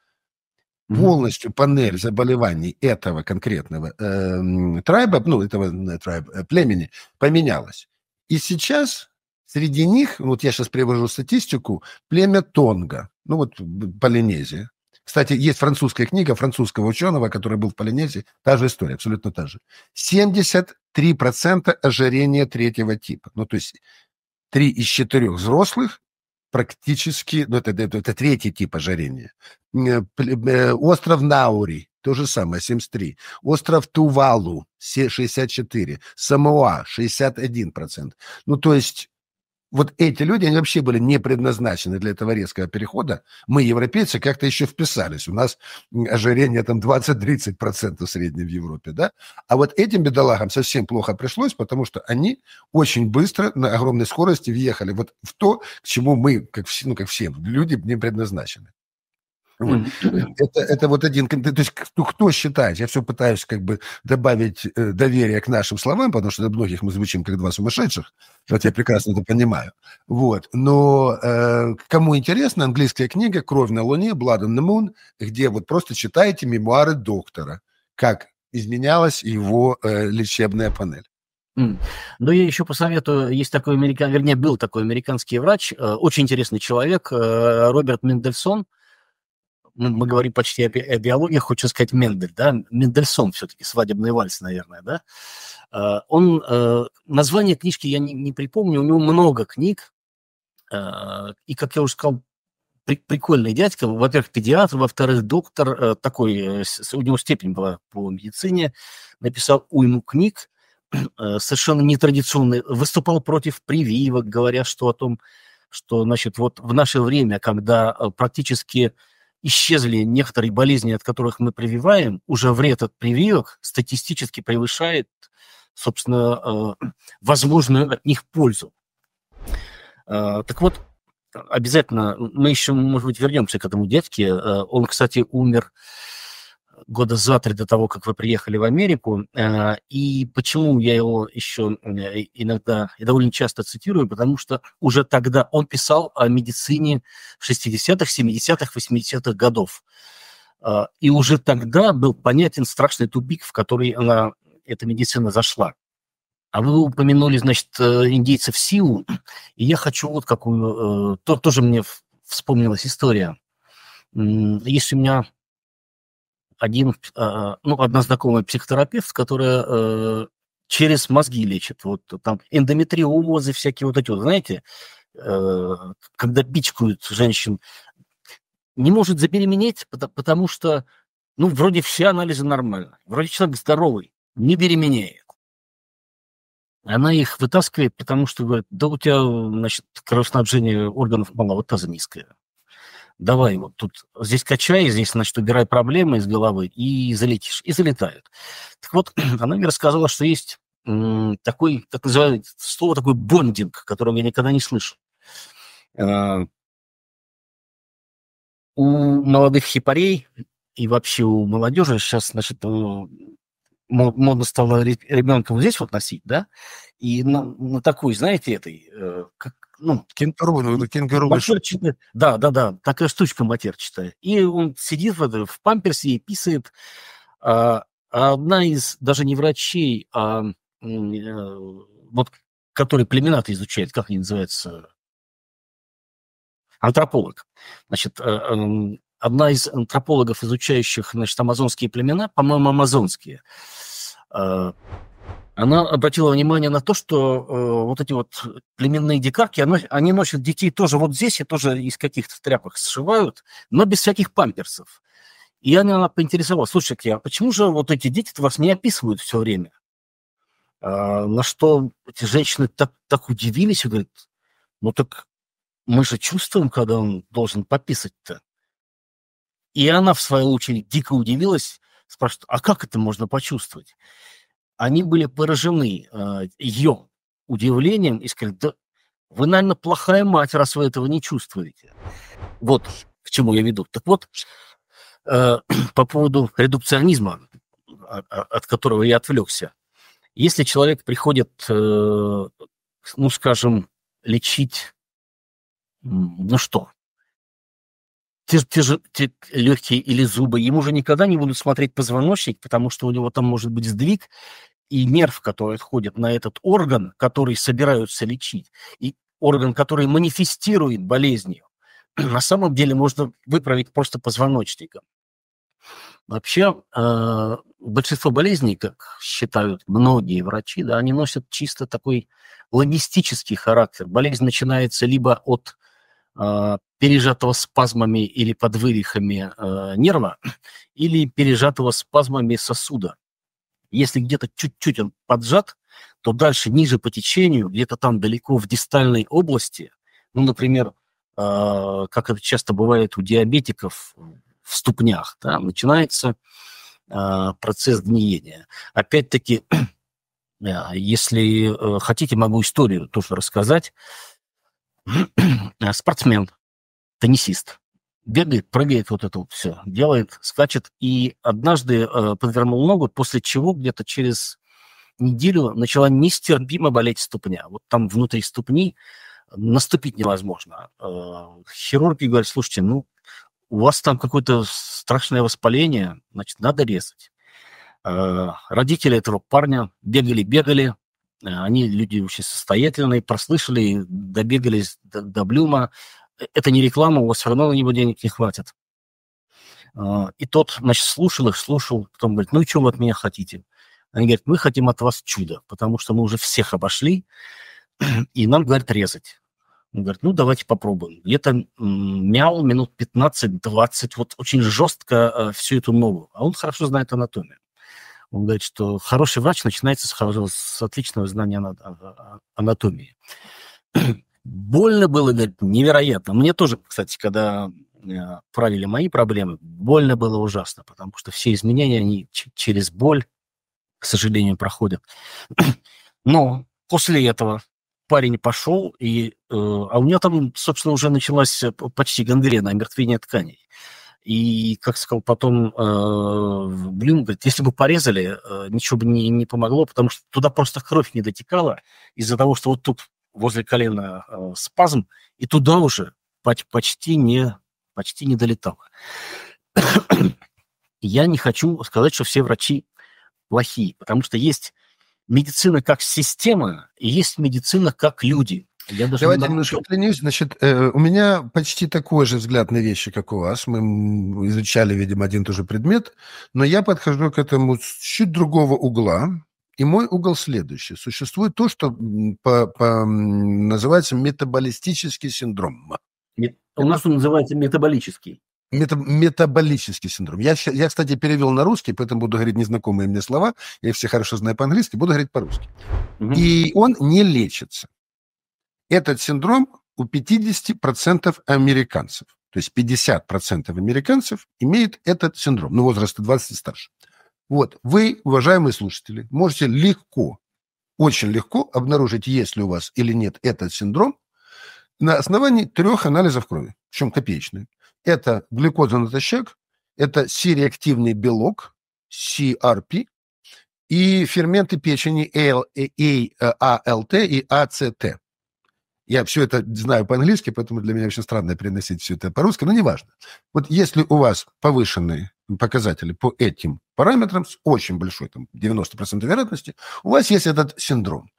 полностью панель заболеваний этого конкретного э, трайба, ну, этого э, трайба, э, племени, поменялась. И сейчас Среди них, вот я сейчас привожу статистику, племя Тонга, ну вот Полинезия. Кстати, есть французская книга французского ученого, который был в Полинезии. Та же история, абсолютно та же. 73% ожирения третьего типа. Ну, то есть три из четырех взрослых практически, ну, это, это, это третий тип ожирения. Э, остров Наури, то же самое, 73. Остров Тувалу, 64. Самоа, 61%. Ну, то есть вот эти люди, они вообще были не предназначены для этого резкого перехода. Мы, европейцы, как-то еще вписались. У нас ожирение там 20-30% в среднем в Европе, да? А вот этим бедолагам совсем плохо пришлось, потому что они очень быстро, на огромной скорости въехали вот в то, к чему мы, как все, ну, как все люди, не предназначены. Это, это вот один... То есть кто, считает? Я все пытаюсь как бы добавить э, доверие к нашим словам, потому что для многих мы звучим как два сумасшедших. Вот я прекрасно это понимаю. Вот. Но э, кому интересно, английская книга «Кровь на луне», «Blood on the Moon», где вот просто читаете мемуары доктора, как изменялась его э, лечебная панель. Mm. Ну, я еще посоветую, есть такой американ, вернее, был такой американский врач, э, очень интересный человек, э, Роберт Мендельсон, мы говорим почти о, би о биологии, хочу сказать Мендель, да, Мендельсон все-таки, свадебный вальс, наверное, да. Э, он, э, название книжки я не, не припомню, у него много книг, э, и, как я уже сказал, при, прикольный дядька, во-первых, педиатр, во-вторых, доктор, э, такой, э, у него степень была по медицине, написал уйму книг, [clears throat] э, совершенно нетрадиционный, выступал против прививок, говоря, что о том, что, значит, вот в наше время, когда практически исчезли некоторые болезни, от которых мы прививаем, уже вред от прививок статистически превышает, собственно, э, [clears throat] возможную от них пользу. Э, так вот, обязательно, мы еще, может быть, вернемся к этому детке. Э, он, кстати, умер года за три до того, как вы приехали в Америку. Э, и почему я его еще э, иногда и довольно часто цитирую, потому что уже тогда он писал о медицине 60-х, 70-х, 80-х годов. Э, и уже тогда был понятен страшный тубик, в который она, эта медицина зашла. А вы упомянули, значит, индейцев Сиу, и я хочу вот какую... То, тоже мне вспомнилась история. Если у меня один, а, ну, одна знакомая психотерапевт, которая э, через мозги лечит. Вот там эндометриозы всякие вот эти вот, знаете, э, когда пичкают женщин, не может забеременеть, потому что, ну, вроде все анализы нормально, вроде человек здоровый, не беременеет. Она их вытаскивает, потому что говорит, да у тебя, значит, кровоснабжение органов малого таза низкое давай вот тут здесь качай, здесь, значит, убирай проблемы из головы и залетишь. И залетают. Так вот, [clears throat] она мне рассказала, что есть такой, так называемое слово, такой бондинг, которого я никогда не слышал. А, у молодых хипарей и вообще у молодежи сейчас, значит, ну, модно стало ребенка вот здесь вот носить, да, и на, на такой, знаете, этой, э, как, ну, кенгуру, ну, ну кенгуру. Матерчатая, да, да, да, такая штучка матерчатая. И он сидит в, в памперсе и писает. А, одна из, даже не врачей, а э, вот, которые племена-то изучает, как они называются, антрополог. Значит, э, э, одна из антропологов, изучающих, значит, амазонские племена, по-моему, амазонские, а, она обратила внимание на то, что э, вот эти вот племенные дикарки, оно, они носят детей тоже вот здесь, и тоже из каких-то тряпок сшивают, но без всяких памперсов. И она, она поинтересовалась, слушайте, а почему же вот эти дети вас не описывают все время? А, на что эти женщины так, так удивились и говорят, ну так мы же чувствуем, когда он должен пописать-то. И она, в свою очередь, дико удивилась, спрашивает, а как это можно почувствовать? они были поражены э, ее удивлением и сказали, да вы, наверное, плохая мать, раз вы этого не чувствуете. Вот к чему я веду. Так вот, э, [clears throat] по поводу редукционизма, а, а, от которого я отвлекся. Если человек приходит, э, ну, скажем, лечить, ну что, те, легкие или зубы, ему же никогда не будут смотреть позвоночник, потому что у него там может быть сдвиг, и нерв, который отходит на этот орган, который собираются лечить, и орган, который манифестирует болезнью, [clears throat] на самом деле можно выправить просто позвоночником. Вообще, э, большинство болезней, как считают многие врачи, да, они носят чисто такой логистический характер. Болезнь начинается либо от Э, пережатого спазмами или подвывихами э, нерва, или пережатого спазмами сосуда. Если где-то чуть-чуть он поджат, то дальше, ниже по течению, где-то там далеко в дистальной области, ну, например, э, как это часто бывает у диабетиков в ступнях, да, начинается процесс гниения. Опять-таки, [clears throat] если хотите, могу историю тоже рассказать [clears throat] спортсмен, теннисист, бегает, прыгает, вот это вот все, делает, скачет. И однажды э, подвернул ногу, после чего где-то через неделю начала нестерпимо болеть ступня. Вот там внутри ступни наступить невозможно. Э, хирурги говорят, слушайте, ну, у вас там какое-то страшное воспаление, значит, надо резать. Э, родители этого парня бегали-бегали, а, они люди очень состоятельные, прослышали, добегались до, до Блюма. Э, это не реклама, у вас все равно на него денег не хватит. А, и тот, значит, слушал их, слушал, потом говорит, ну и чего вы от меня хотите? Они говорят, мы хотим от вас чудо, потому что мы уже всех обошли, [clears throat] и нам, говорят, резать. Он говорит, ну давайте попробуем. И это мял минут 15-20, вот очень жестко э, всю эту ногу. А он хорошо знает анатомию. Он говорит, что хороший врач начинается с, хорошего, с отличного знания а, а, анатомии. [clears throat] Больно было, говорит, невероятно. Мне тоже, кстати, когда э, правили мои проблемы, больно было ужасно, потому что все изменения, они через боль, к сожалению, проходят. [clears throat] Но после этого парень пошел, и, э, а у меня там, собственно, уже началась э, почти гангрена, омертвение тканей. И, как сказал потом э, Блюм, говорит, если бы порезали, э, ничего бы не, не помогло, потому что туда просто кровь не дотекала из-за того, что вот тут возле колена э, спазм, и туда уже почти не, почти не долетало. [coughs] Я не хочу сказать, что все врачи плохие, потому что есть медицина как система и есть медицина как люди. Я даже Давайте много... немножко удлинюсь. Значит, э, у меня почти такой же взгляд на вещи, как у вас. Мы изучали, видимо, один и тот же предмет, но я подхожу к этому с чуть другого угла. И мой угол следующий. Существует то, что по, по, называется метаболистический синдром. Нет, у нас он называется метаболический. Мета, метаболический синдром. Я, я, кстати, перевел на русский, поэтому буду говорить незнакомые мне слова. Я все хорошо знаю по-английски, буду говорить по-русски. Угу. И он не лечится. Этот синдром у 50% американцев. То есть 50% американцев имеет этот синдром, ну, возраст 20 и старше. Вот, вы, уважаемые слушатели, можете легко, очень легко обнаружить, есть ли у вас или нет этот синдром на основании трех анализов крови, причем копеечные. Это глюкоза натощак, это сиреактивный белок, CRP, и ферменты печени ALT и ACT. Я все это знаю по-английски, поэтому для меня очень странно переносить все это по-русски, но неважно. Вот если у вас повышенные показатели по этим параметрам с очень большой, там, 90% вероятности, у вас есть этот синдром.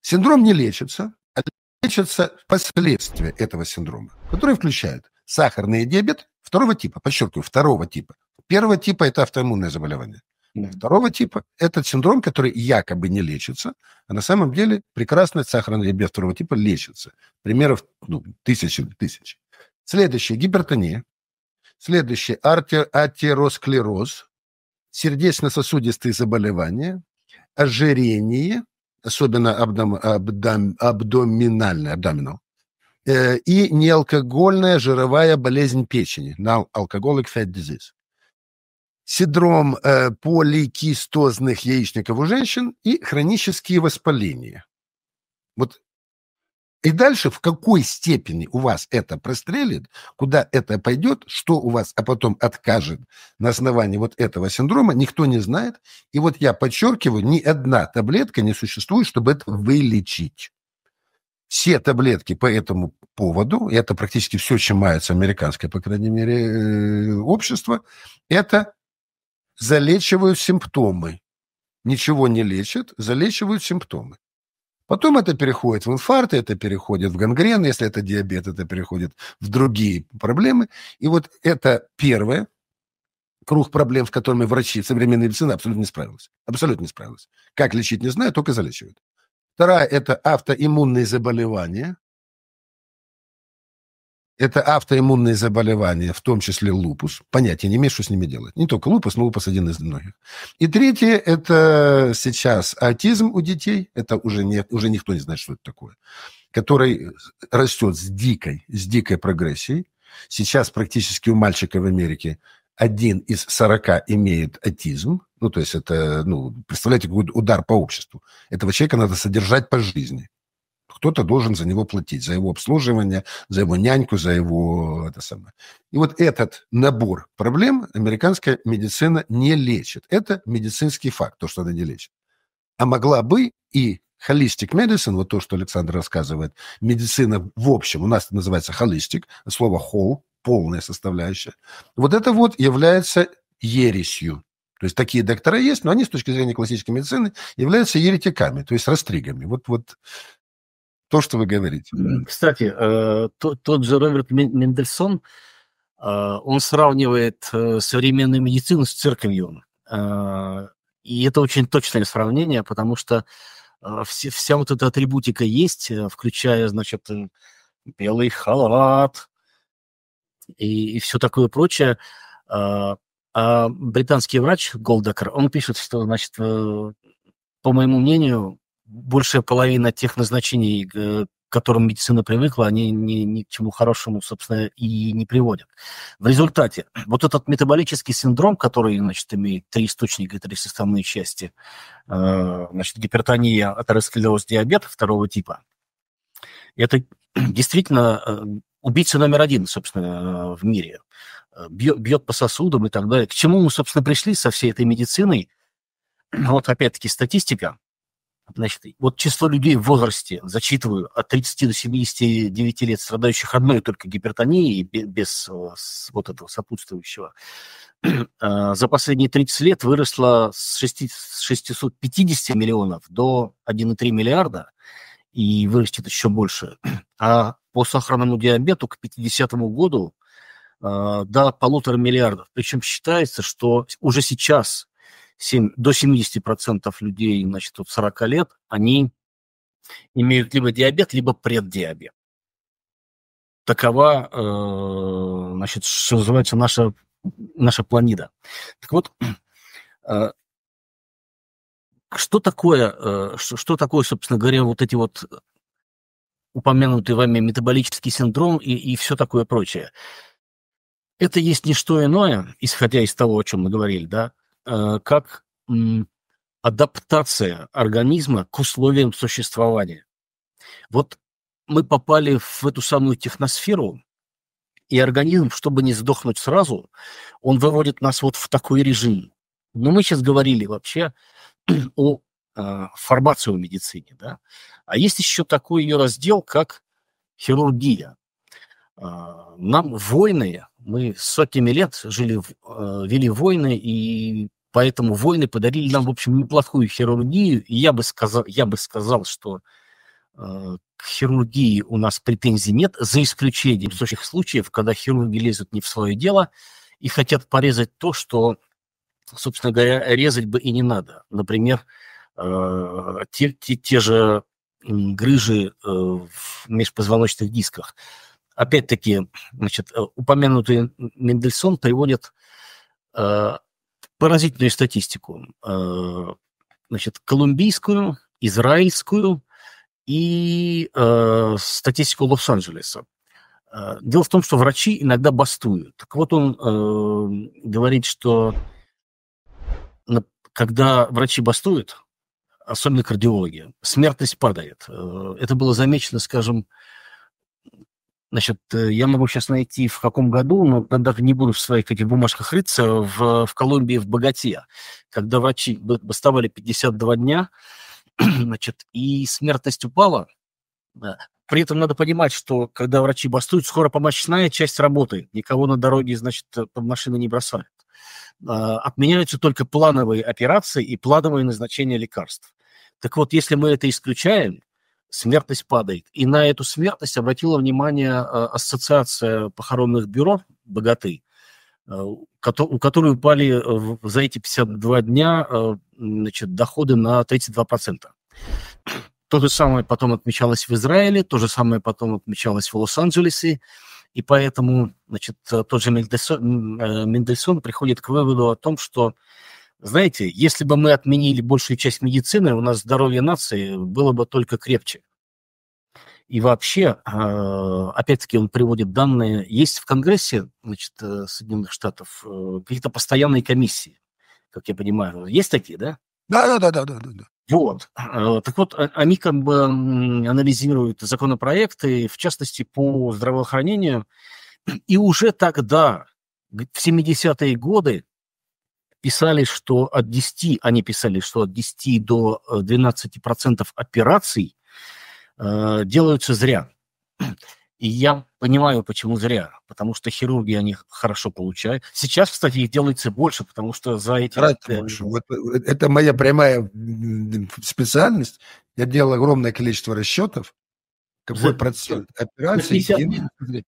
Синдром не лечится, а лечатся последствия этого синдрома, которые включают сахарный диабет второго типа, подчеркиваю, второго типа. Первого типа – это автоиммунное заболевание. Да. Второго типа – это синдром, который якобы не лечится, а на самом деле прекрасный сахарный диабет второго типа лечится. Примеров ну, тысячи тысячи. Следующее – гипертония. Следующее – атеросклероз, сердечно-сосудистые заболевания, ожирение, особенно абдом, абдом, абдоминальное, абдоминал, э, и неалкогольная жировая болезнь печени, алкоголик fat disease синдром э, поликистозных яичников у женщин и хронические воспаления. Вот и дальше в какой степени у вас это прострелит, куда это пойдет, что у вас, а потом откажет на основании вот этого синдрома, никто не знает. И вот я подчеркиваю, ни одна таблетка не существует, чтобы это вылечить. Все таблетки по этому поводу, и это практически все, чем мается американское, по крайней мере, э, общество, это залечивают симптомы. Ничего не лечат, залечивают симптомы. Потом это переходит в инфаркт, это переходит в гангрены, если это диабет, это переходит в другие проблемы. И вот это первое, круг проблем, с которыми врачи, современная медицина абсолютно не справилась. Абсолютно не справилась. Как лечить, не знаю, только залечивают. Вторая – это автоиммунные заболевания. Это автоиммунные заболевания, в том числе лупус. Понятия не имею, что с ними делать. Не только лупус, но лупус один из многих. И третье – это сейчас аутизм у детей. Это уже, не, уже никто не знает, что это такое. Который растет с дикой, с дикой прогрессией. Сейчас практически у мальчика в Америке один из сорока имеет аутизм. Ну, то есть это, ну, представляете, какой удар по обществу. Этого человека надо содержать по жизни. Кто-то должен за него платить, за его обслуживание, за его няньку, за его... Это самое. И вот этот набор проблем американская медицина не лечит. Это медицинский факт, то, что она не лечит. А могла бы и холистик медицин, вот то, что Александр рассказывает, медицина в общем, у нас это называется холистик, слово "whole" полная составляющая. Вот это вот является ересью. То есть такие доктора есть, но они с точки зрения классической медицины являются еретиками, то есть растригами. Вот, вот то, что вы говорите. Кстати, э, тот же Роберт Мендельсон, э, он сравнивает э, современную медицину с церковью. И это очень точное сравнение, потому что вся вот эта атрибутика есть, включая, значит, белый халат и, все такое прочее. А британский врач Голдакер, он пишет, что, значит, по моему мнению, большая половина тех назначений, э, к которым медицина привыкла, они ни, ни к чему хорошему, собственно, и не приводят. В результате [clears throat] вот этот метаболический синдром, который, значит, имеет три источника, три составные части, э, значит, гипертония, атеросклероз, диабет второго типа, это [clears throat] действительно э, убийца номер один, собственно, в мире. Бьет, бьет по сосудам и так далее. К чему мы, собственно, пришли со всей этой медициной? [clears throat] Вот опять-таки статистика. Значит, вот число людей в возрасте, зачитываю, от 30 до 79 лет, страдающих одной только гипертонией, без э, вот этого сопутствующего, [clears throat] э, за последние 30 лет выросло с 650 миллионов до 1,3 миллиарда, и вырастет еще больше. [clears throat] А по сахарному диабету к 50 году э, до полутора миллиардов. Причем считается, что уже сейчас 7, до 70% людей, значит, от 40 лет, они имеют либо диабет, либо преддиабет. Такова, э, значит, что называется, наша, наша планида. Так вот, э, что такое, э, что, что такое, собственно говоря, вот эти вот упомянутый вами метаболический синдром и, и все такое прочее. Это есть не что иное, исходя из того, о чем мы говорили, да, Э, как адаптация организма к условиям существования. Вот мы попали в эту самую техносферу, и организм, чтобы не сдохнуть сразу, он выводит нас вот в такой режим. Но мы сейчас говорили вообще [clears throat] о э, фармацию медицине, да. А есть еще такой ее раздел, как хирургия. Э, нам войны, мы сотнями лет жили, э, вели войны, и Поэтому войны подарили нам, в общем, неплохую хирургию. И я бы сказал, я бы сказал что э, к хирургии у нас претензий нет, за исключением тех случаев, когда хирурги лезут не в свое дело и хотят порезать то, что, собственно говоря, резать бы и не надо. Например, э, те, те, те же грыжи э, в межпозвоночных дисках. Опять-таки, значит, э, упомянутый Мендельсон приводит э, поразительную статистику. Э, значит, колумбийскую, израильскую и э, статистику Лос-Анджелеса. Э, дело в том, что врачи иногда бастуют. Так вот он говорит, что когда врачи бастуют, особенно кардиологи, смертность падает. Это было замечено, скажем, Значит, э, я могу сейчас найти в каком году, но даже не буду в своих этих бумажках рыться, в, в Колумбии в Богате, когда врачи бастовали 52 дня, [clears throat] значит, и смертность упала. При этом надо понимать, что когда врачи бастуют, скоро помощная часть работает. Никого на дороге, значит, э, под машины не бросают. А, отменяются только плановые операции и плановые назначения лекарств. Так вот, если мы это исключаем, смертность падает. И на эту смертность обратила внимание э, ассоциация похоронных бюро «Богаты», э, у которой упали э, за эти 52 дня значит, доходы на 32%. То же самое потом отмечалось в Израиле, то же самое потом отмечалось в Лос-Анджелесе. И поэтому значит, тот же Мендельсон, Мендельсон приходит к выводу о том, что знаете, если бы мы отменили большую часть медицины, у нас здоровье нации было бы только крепче. И вообще, а, опять-таки, он приводит данные. Есть в Конгрессе значит, э, Соединенных Штатов э, какие-то постоянные комиссии, как я понимаю. Есть такие, да? Да, да, да, да, да. да. Вот. А, так вот, а, они как бы анализируют законопроекты, в частности, по здравоохранению. И уже тогда, в 70-е годы, писали, что от 10, они писали, что от 10 до 12% э, операций э, делаются зря. И я понимаю, почему зря. Потому что хирурги они хорошо получают. Сейчас, кстати, их делается больше, потому что за эти... больше. Вот, это моя прямая специальность. Я делал огромное количество расчетов. Какой за... процент операций... 50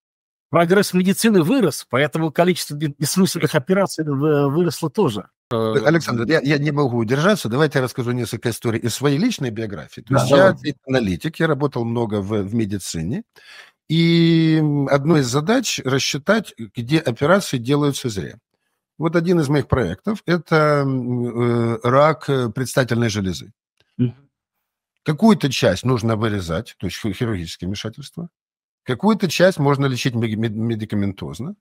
прогресс медицины вырос, поэтому количество бессмысленных операций э, выросло тоже. Александр, я, я не могу удержаться. Давайте я расскажу несколько историй из своей личной биографии. То да, есть давай. я аналитик, я работал много в, в медицине. И одной из задач – рассчитать, где операции делаются зря. Вот один из моих проектов – это э, рак э, предстательной железы. Какую-то часть нужно вырезать, то есть хирургическое вмешательство, Какую-то часть можно лечить медикаментозно,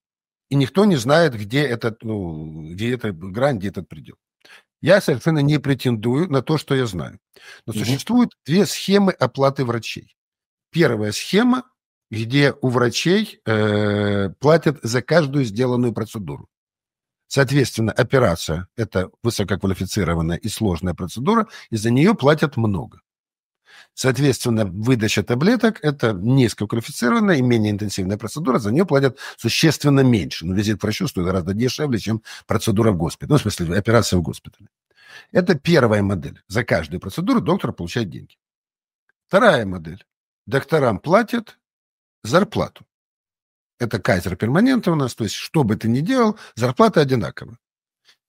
и никто не знает, где, этот, ну, где эта грань, где этот предел. Я совершенно не претендую на то, что я знаю. Но угу. существуют две схемы оплаты врачей. Первая схема, где у врачей э, платят за каждую сделанную процедуру. Соответственно, операция – это высококвалифицированная и сложная процедура, и за нее платят много. Соответственно, выдача таблеток – это низкоквалифицированная и менее интенсивная процедура, за нее платят существенно меньше. Но ну, визит к врачу стоит гораздо дешевле, чем процедура в госпитале. Ну, в смысле, операция в госпитале. Это первая модель. За каждую процедуру доктор получает деньги. Вторая модель. Докторам платят зарплату. Это кайзер перманента у нас, то есть что бы ты ни делал, зарплата одинакова.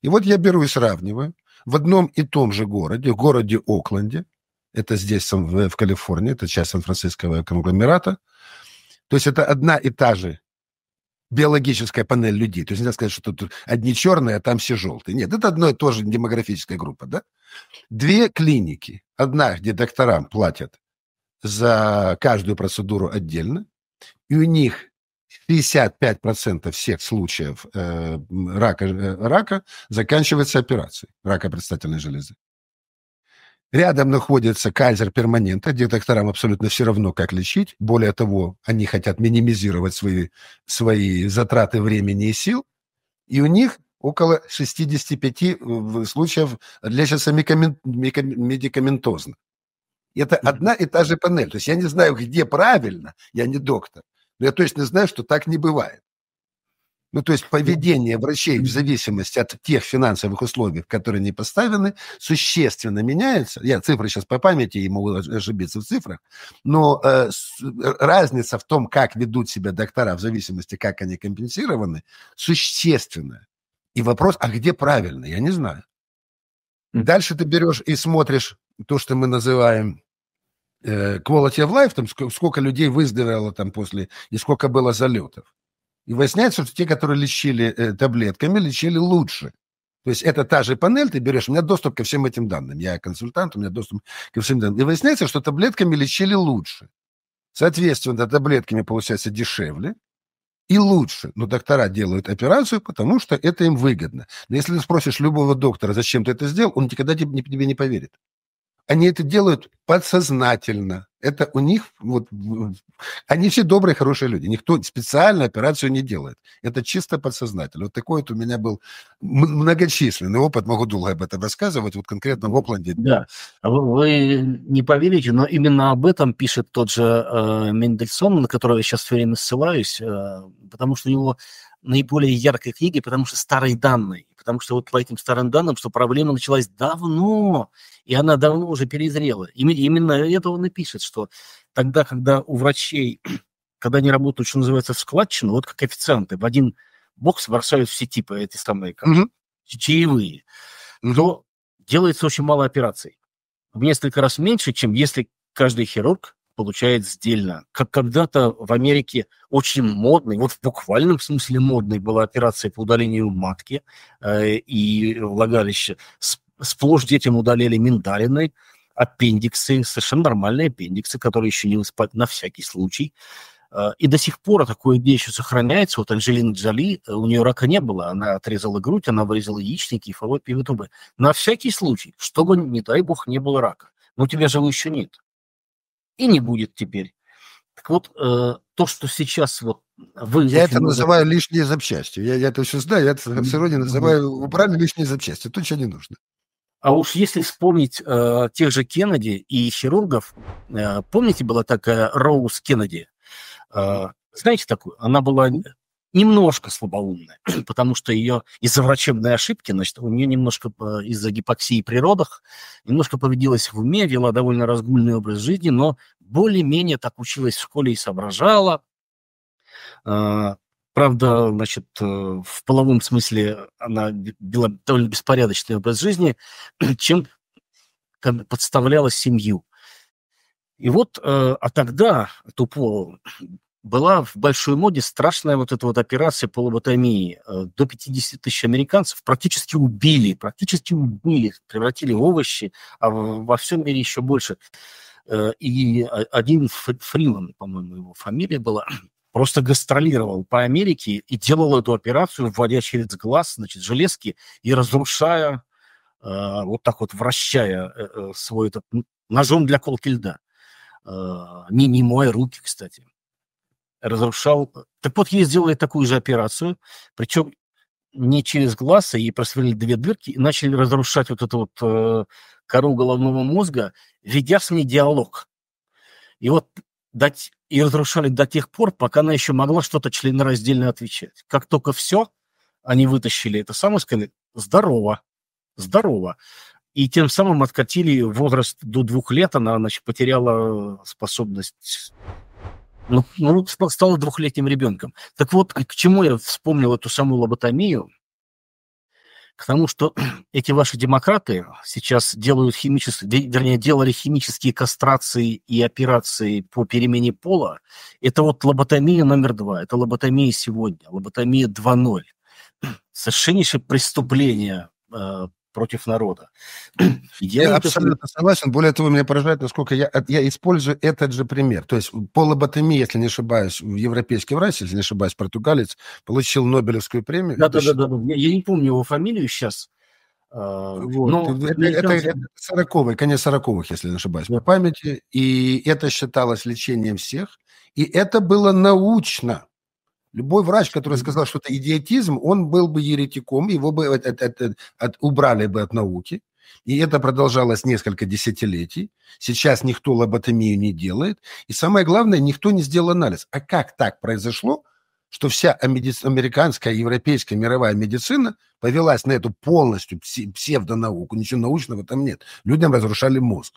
И вот я беру и сравниваю. В одном и том же городе, в городе Окленде, это здесь, в Калифорнии, это часть Сан-Франциского конгломерата. То есть это одна и та же биологическая панель людей. То есть нельзя сказать, что тут одни черные, а там все желтые. Нет, это одно и то же демографическая группа, да? Две клиники. Одна, где докторам платят за каждую процедуру отдельно, и у них 55% всех случаев э, рака, э, рака заканчивается операцией рака предстательной железы. Рядом находится кайзер перманента, где докторам абсолютно все равно, как лечить. Более того, они хотят минимизировать свои, свои затраты времени и сил. И у них около 65 э, случаев лечатся медикаментозно. Это одна и та же панель. То есть я не знаю, где правильно, я не доктор. Но я точно знаю, что так не бывает. Ну, то есть поведение врачей в зависимости от тех финансовых условий, которые они поставлены, существенно меняется. Я цифры сейчас по памяти и могу ошибиться в цифрах, но э, с, разница в том, как ведут себя доктора в зависимости, как они компенсированы, существенная. И вопрос, а где правильно, я не знаю. Дальше ты берешь и смотришь то, что мы называем э, quality of life, там сколько людей выздоровело там после, и сколько было залетов. И выясняется, что те, которые лечили э, таблетками, лечили лучше. То есть это та же панель, ты берешь, у меня доступ ко всем этим данным. Я консультант, у меня доступ ко всем данным. И выясняется, что таблетками лечили лучше. Соответственно, таблетками получается дешевле и лучше. Но доктора делают операцию, потому что это им выгодно. Но если ты спросишь любого доктора, зачем ты это сделал, он никогда тебе не поверит. Они это делают подсознательно. Это у них, вот, они все добрые, хорошие люди. Никто специально операцию не делает. Это чисто подсознательно. Вот такой вот у меня был многочисленный опыт, могу долго об этом рассказывать, вот конкретно в Опланде Да, а вы не поверите, но именно об этом пишет тот же э, Мендельсон, на которого я сейчас все время ссылаюсь, э, потому что у него наиболее яркой книги, потому что старые данные потому что вот по этим старым данным, что проблема началась давно, и она давно уже перезрела. Именно это он и пишет, что тогда, когда у врачей, [clears throat] когда они работают, что называется, в складчину, вот как официанты, в один бокс бросают все типы эти самые как, mm чаевые, но делается очень мало операций. В несколько раз меньше, чем если каждый хирург получает сдельно. Как когда-то в Америке очень модной, вот в буквальном смысле модной была операция по удалению матки э, и влагалища. Сплошь детям удаляли миндалины, аппендиксы, совершенно нормальные аппендиксы, которые еще не выспали на всякий случай. Э, и до сих пор такое где еще сохраняется. Вот Анджелина Джоли, э, у нее рака не было, она отрезала грудь, она вырезала яичники, фаллопиевы и трубы. На всякий случай, чтобы, не дай бог, не было рака. Но у тебя же его еще нет и не будет теперь. Так вот, э, то, что сейчас вот вы... Я это называю это... лишние запчасти. Я, я это все знаю, я это с иронией называю правильно лишние запчасти, то, что не нужно. А уж если вспомнить э, тех же Кеннеди и хирургов, э, помните, была такая Роуз Кеннеди? Э, знаете такую? Она была немножко слабоумная, [clears throat] потому что ее из-за врачебной ошибки, значит, у нее немножко из-за гипоксии при родах, немножко поведилась в уме, вела довольно разгульный образ жизни, но более-менее так училась в школе и соображала. А, правда, значит, э, в половом смысле она вела довольно беспорядочный образ жизни, [clears throat] чем подставляла семью. И вот, э, а тогда Тупо была в большой моде страшная вот эта вот операция по лоботомии. Э, до 50 тысяч американцев практически убили, практически убили, превратили в овощи, а во всем мире еще больше. Э, и один Фрилан, по-моему, его фамилия была, [clears throat] просто гастролировал по Америке и делал эту операцию, вводя через глаз, значит, железки и разрушая, э, вот так вот вращая свой этот ножом для колки льда. Не, не мой а руки, кстати разрушал. Так вот, ей сделали такую же операцию, причем не через глаз, а ей просверлили две дырки и начали разрушать вот эту вот э, кору головного мозга, ведя с ней диалог. И вот дать, и разрушали до тех пор, пока она еще могла что-то членораздельно отвечать. Как только все, они вытащили это самое, сказали, здорово, здорово. И тем самым откатили возраст до двух лет, она значит, потеряла э, способность ну, ну, стала двухлетним ребенком. Так вот, к чему я вспомнил эту самую лоботомию? К тому, что [clears throat] эти ваши демократы сейчас делают химические, вернее, делали химические кастрации и операции по перемене пола. Это вот лоботомия номер два. Это лоботомия сегодня, лоботомия 2.0. [clears throat] Совершеннейшее преступление а, против народа. [clears throat] И я абсолютно это... согласен. Более того, меня поражает, насколько я, э, я использую этот же пример. То есть полоботомия, если не ошибаюсь, европейский врач, если не ошибаюсь, португалец, получил Нобелевскую премию. Да-да-да, да, я не помню его фамилию сейчас. Э, вот. Но это, это, это конец 40-х, если не ошибаюсь, по памяти. И это считалось лечением всех. И это было научно. Любой врач, который сказал, что это идиотизм, он был бы еретиком, его бы от, от, от, от, убрали бы от науки. И это продолжалось несколько десятилетий. Сейчас никто лоботомию не делает. И самое главное, никто не сделал анализ. А как так произошло, что вся американская, европейская, мировая медицина повелась на эту полностью псевдонауку? Ничего научного там нет. Людям разрушали мозг.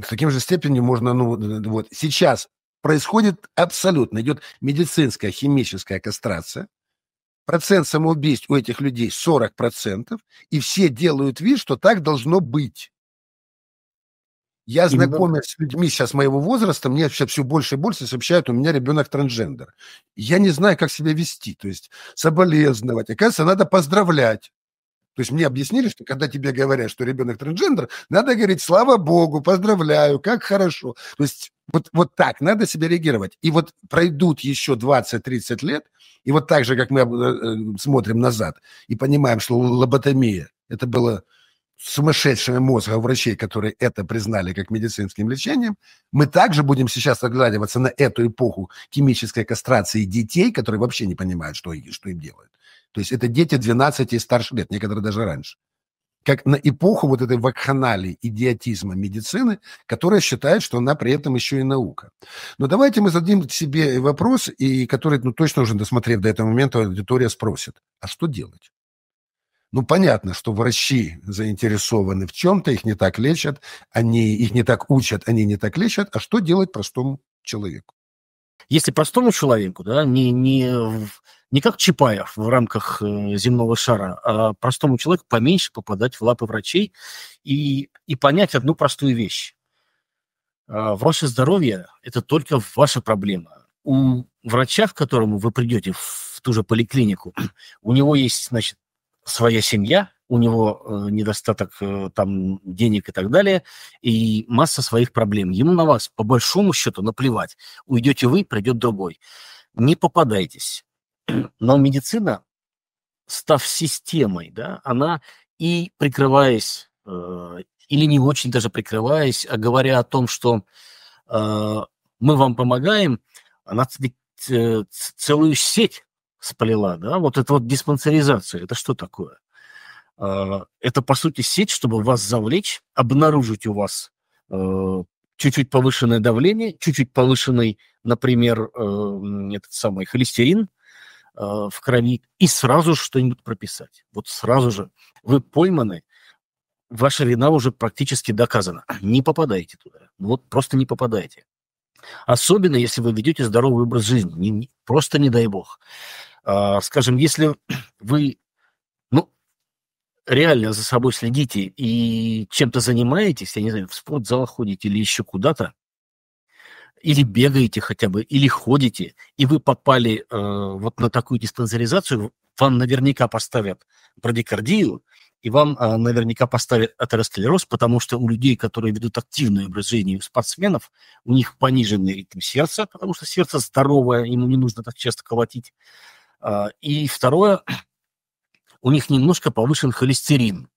К таким же степени можно, ну, вот сейчас происходит абсолютно. Идет медицинская, химическая кастрация. Процент самоубийств у этих людей 40%. И все делают вид, что так должно быть. Я знакомясь с людьми сейчас моего возраста, мне все, все больше и больше сообщают, у меня ребенок трансгендер. Я не знаю, как себя вести, то есть соболезновать. Оказывается, надо поздравлять. То есть мне объяснили, что когда тебе говорят, что ребенок трансгендер, надо говорить, слава богу, поздравляю, как хорошо. То есть вот, вот так надо себя реагировать. И вот пройдут еще 20-30 лет, и вот так же, как мы э, э, смотрим назад и понимаем, что лоботомия – это было сумасшедшего мозга врачей, которые это признали как медицинским лечением, мы также будем сейчас оглядываться на эту эпоху химической кастрации детей, которые вообще не понимают, что, что им делают. То есть это дети 12 и старше лет, некоторые даже раньше как на эпоху вот этой вакханалии идиотизма медицины, которая считает, что она при этом еще и наука. Но давайте мы зададим себе вопрос, и который, ну, точно уже досмотрев до этого момента, аудитория спросит, а что делать? Ну, понятно, что врачи заинтересованы в чем-то, их не так лечат, они их не так учат, они не так лечат, а что делать простому человеку? Если простому человеку, да, не, не в не как Чапаев в рамках э, земного шара, а простому человеку поменьше попадать в лапы врачей и, и понять одну простую вещь. А, ваше здоровье – это только ваша проблема. У врача, к которому вы придете в ту же поликлинику, [clears throat] у него есть, значит, своя семья, у него э, недостаток э, там денег и так далее, и масса своих проблем. Ему на вас по большому счету наплевать. Уйдете вы, придет другой. Не попадайтесь. Но медицина, став системой, да, она и прикрываясь, э, или не очень даже прикрываясь, а говоря о том, что э, мы вам помогаем, она э, целую сеть сплела, да, вот это вот диспансеризация, это что такое? Это, по сути, сеть, чтобы вас завлечь, обнаружить у вас чуть-чуть повышенное давление, чуть-чуть повышенный, например, этот самый холестерин, Э, в крови и сразу же что-нибудь прописать. Вот сразу же. Вы пойманы, ваша вина уже практически доказана. А, не попадайте туда. Ну, вот просто не попадайте. Особенно, если вы ведете здоровый образ жизни. Не, не, просто не дай бог. А, скажем, если [clears throat] вы ну, реально за собой следите и чем-то занимаетесь, я не знаю, в спортзал ходите или еще куда-то, или бегаете хотя бы, или ходите, и вы попали э, вот на такую диспансеризацию, вам наверняка поставят брадикардию, и вам э, наверняка поставят атеросклероз, потому что у людей, которые ведут активное образ жизни, у спортсменов, у них пониженный ритм сердца, потому что сердце здоровое, ему не нужно так часто колотить. Э, и второе, у них немножко повышен холестерин,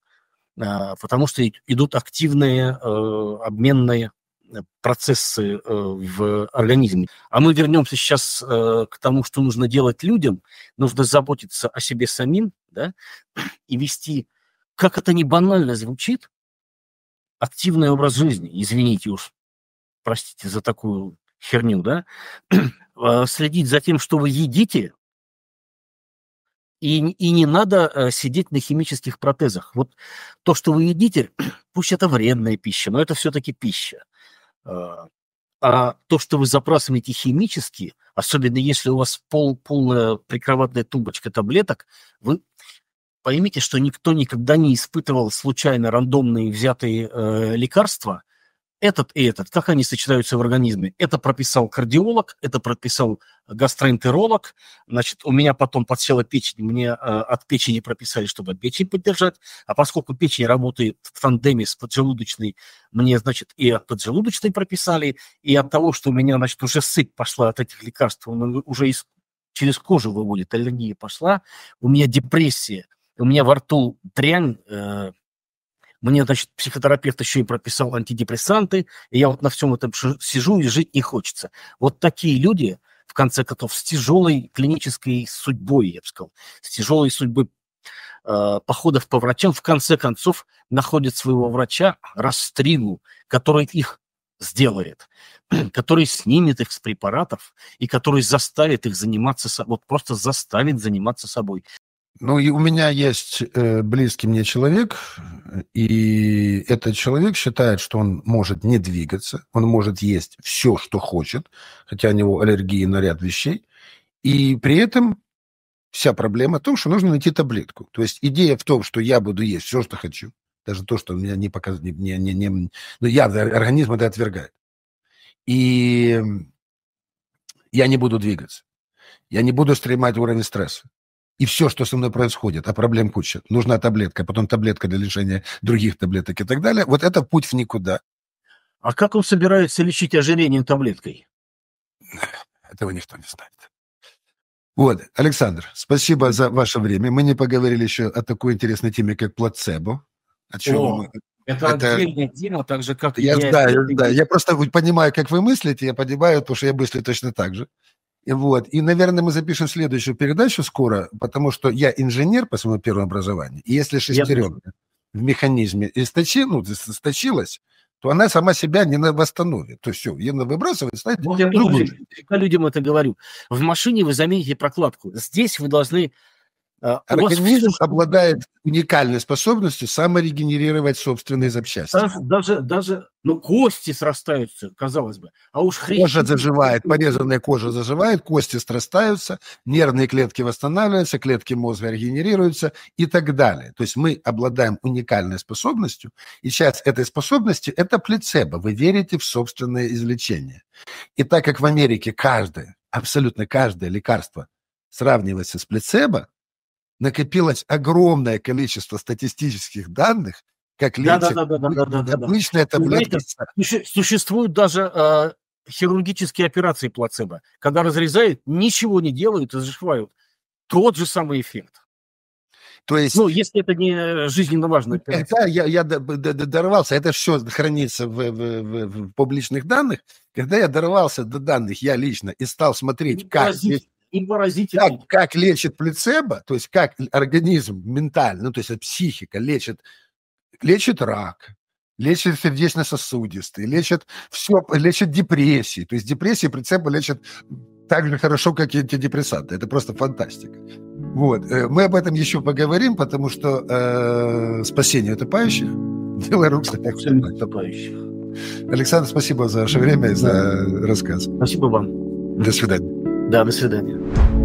э, потому что идут активные э, обменные Э, процессы э, в организме. А мы вернемся сейчас э, к тому, что нужно делать людям. Нужно заботиться о себе самим, да, и вести, как это не банально звучит, активный образ жизни. Извините уж, простите за такую херню, да. [clears throat] А, следить за тем, что вы едите, и, и не надо сидеть на химических протезах. Вот то, что вы едите, [clears throat] пусть это вредная пища, но это все-таки пища. А, а то, что вы запрашиваете химически, особенно если у вас пол, полная прикроватная тумбочка таблеток, вы поймите, что никто никогда не испытывал случайно рандомные взятые э, лекарства этот и этот, как они сочетаются в организме. Это прописал кардиолог, это прописал гастроэнтеролог. Значит, у меня потом подсела печень, мне э, от печени прописали, чтобы печень поддержать. А поскольку печень работает в тандеме с поджелудочной, мне, значит, и от поджелудочной прописали, и от того, что у меня, значит, уже сыпь пошла от этих лекарств, он уже из, через кожу выводит, аллергия пошла, у меня депрессия, у меня во рту дрянь, э, мне, значит, психотерапевт еще и прописал антидепрессанты, и я вот на всем этом сижу, и жить не хочется. Вот такие люди, в конце концов, с тяжелой клинической судьбой, я бы сказал, с тяжелой судьбой э, походов по врачам, в конце концов, находят своего врача, расстригу, который их сделает, [clears throat] который снимет их с препаратов и который заставит их заниматься, вот просто заставит заниматься собой. Ну, и у меня есть э, близкий мне человек, и этот человек считает, что он может не двигаться, он может есть все, что хочет, хотя у него аллергии на ряд вещей, и при этом вся проблема в том, что нужно найти таблетку. То есть идея в том, что я буду есть все, что хочу, даже то, что у меня не показывает, не, не, не, но ну, я, организм это отвергает. И я не буду двигаться. Я не буду стремать уровень стресса. И все, что со мной происходит, а проблем куча, нужна таблетка, потом таблетка для лишения других таблеток и так далее, вот это путь в никуда. А как он собирается лечить ожирением таблеткой? Этого никто не знает. Вот, Александр, спасибо за ваше время. Мы не поговорили еще о такой интересной теме, как плацебо. О чем о, мы... Это, это отдельная тема, так же, как я. Я, да, я, да, я просто понимаю, как вы мыслите, я понимаю, потому что я мыслю точно так же. И вот. И, наверное, мы запишем следующую передачу скоро, потому что я инженер по своему первому образованию. И если шестеренка в механизме источи, ну, источилась, то она сама себя не восстановит. То есть все, ее выбрасывает, ставит ну, Я тоже людям это говорю. В машине вы замените прокладку. Здесь вы должны а, а организм вас... обладает уникальной способностью саморегенерировать собственные запчасти. Даже, даже, даже ну, кости срастаются, казалось бы. А уж хрен... Кожа заживает, порезанная кожа заживает, кости срастаются, нервные клетки восстанавливаются, клетки мозга регенерируются и так далее. То есть мы обладаем уникальной способностью, и сейчас этой способности – это плацебо. Вы верите в собственное излечение. И так как в Америке каждое, абсолютно каждое лекарство сравнивается с плацебо, накопилось огромное количество статистических данных, как лечат. обычная таблетка. существуют даже а, хирургические операции плацебо, когда разрезают, ничего не делают и зашивают. Тот же самый эффект. То есть, ну, если это не э, жизненно важно. Э, да, я, я дорвался, это все хранится в, в, в, в публичных данных. Когда я дорвался до данных, я лично и стал смотреть, ну, как здесь и выразительный. Как, как лечит плацебо, то есть как организм ментально, ну, то есть психика лечит, лечит рак, лечит сердечно-сосудистый, лечит все, лечит депрессии. То есть депрессии прицепы лечат так же хорошо, как и антидепрессанты. Это просто фантастика. Вот. Э, мы об этом еще поговорим, потому что э, спасение утопающих – дело рук утопающих. Александр, спасибо за ваше время и за рассказ. Спасибо вам. До свидания. Да, до свидания.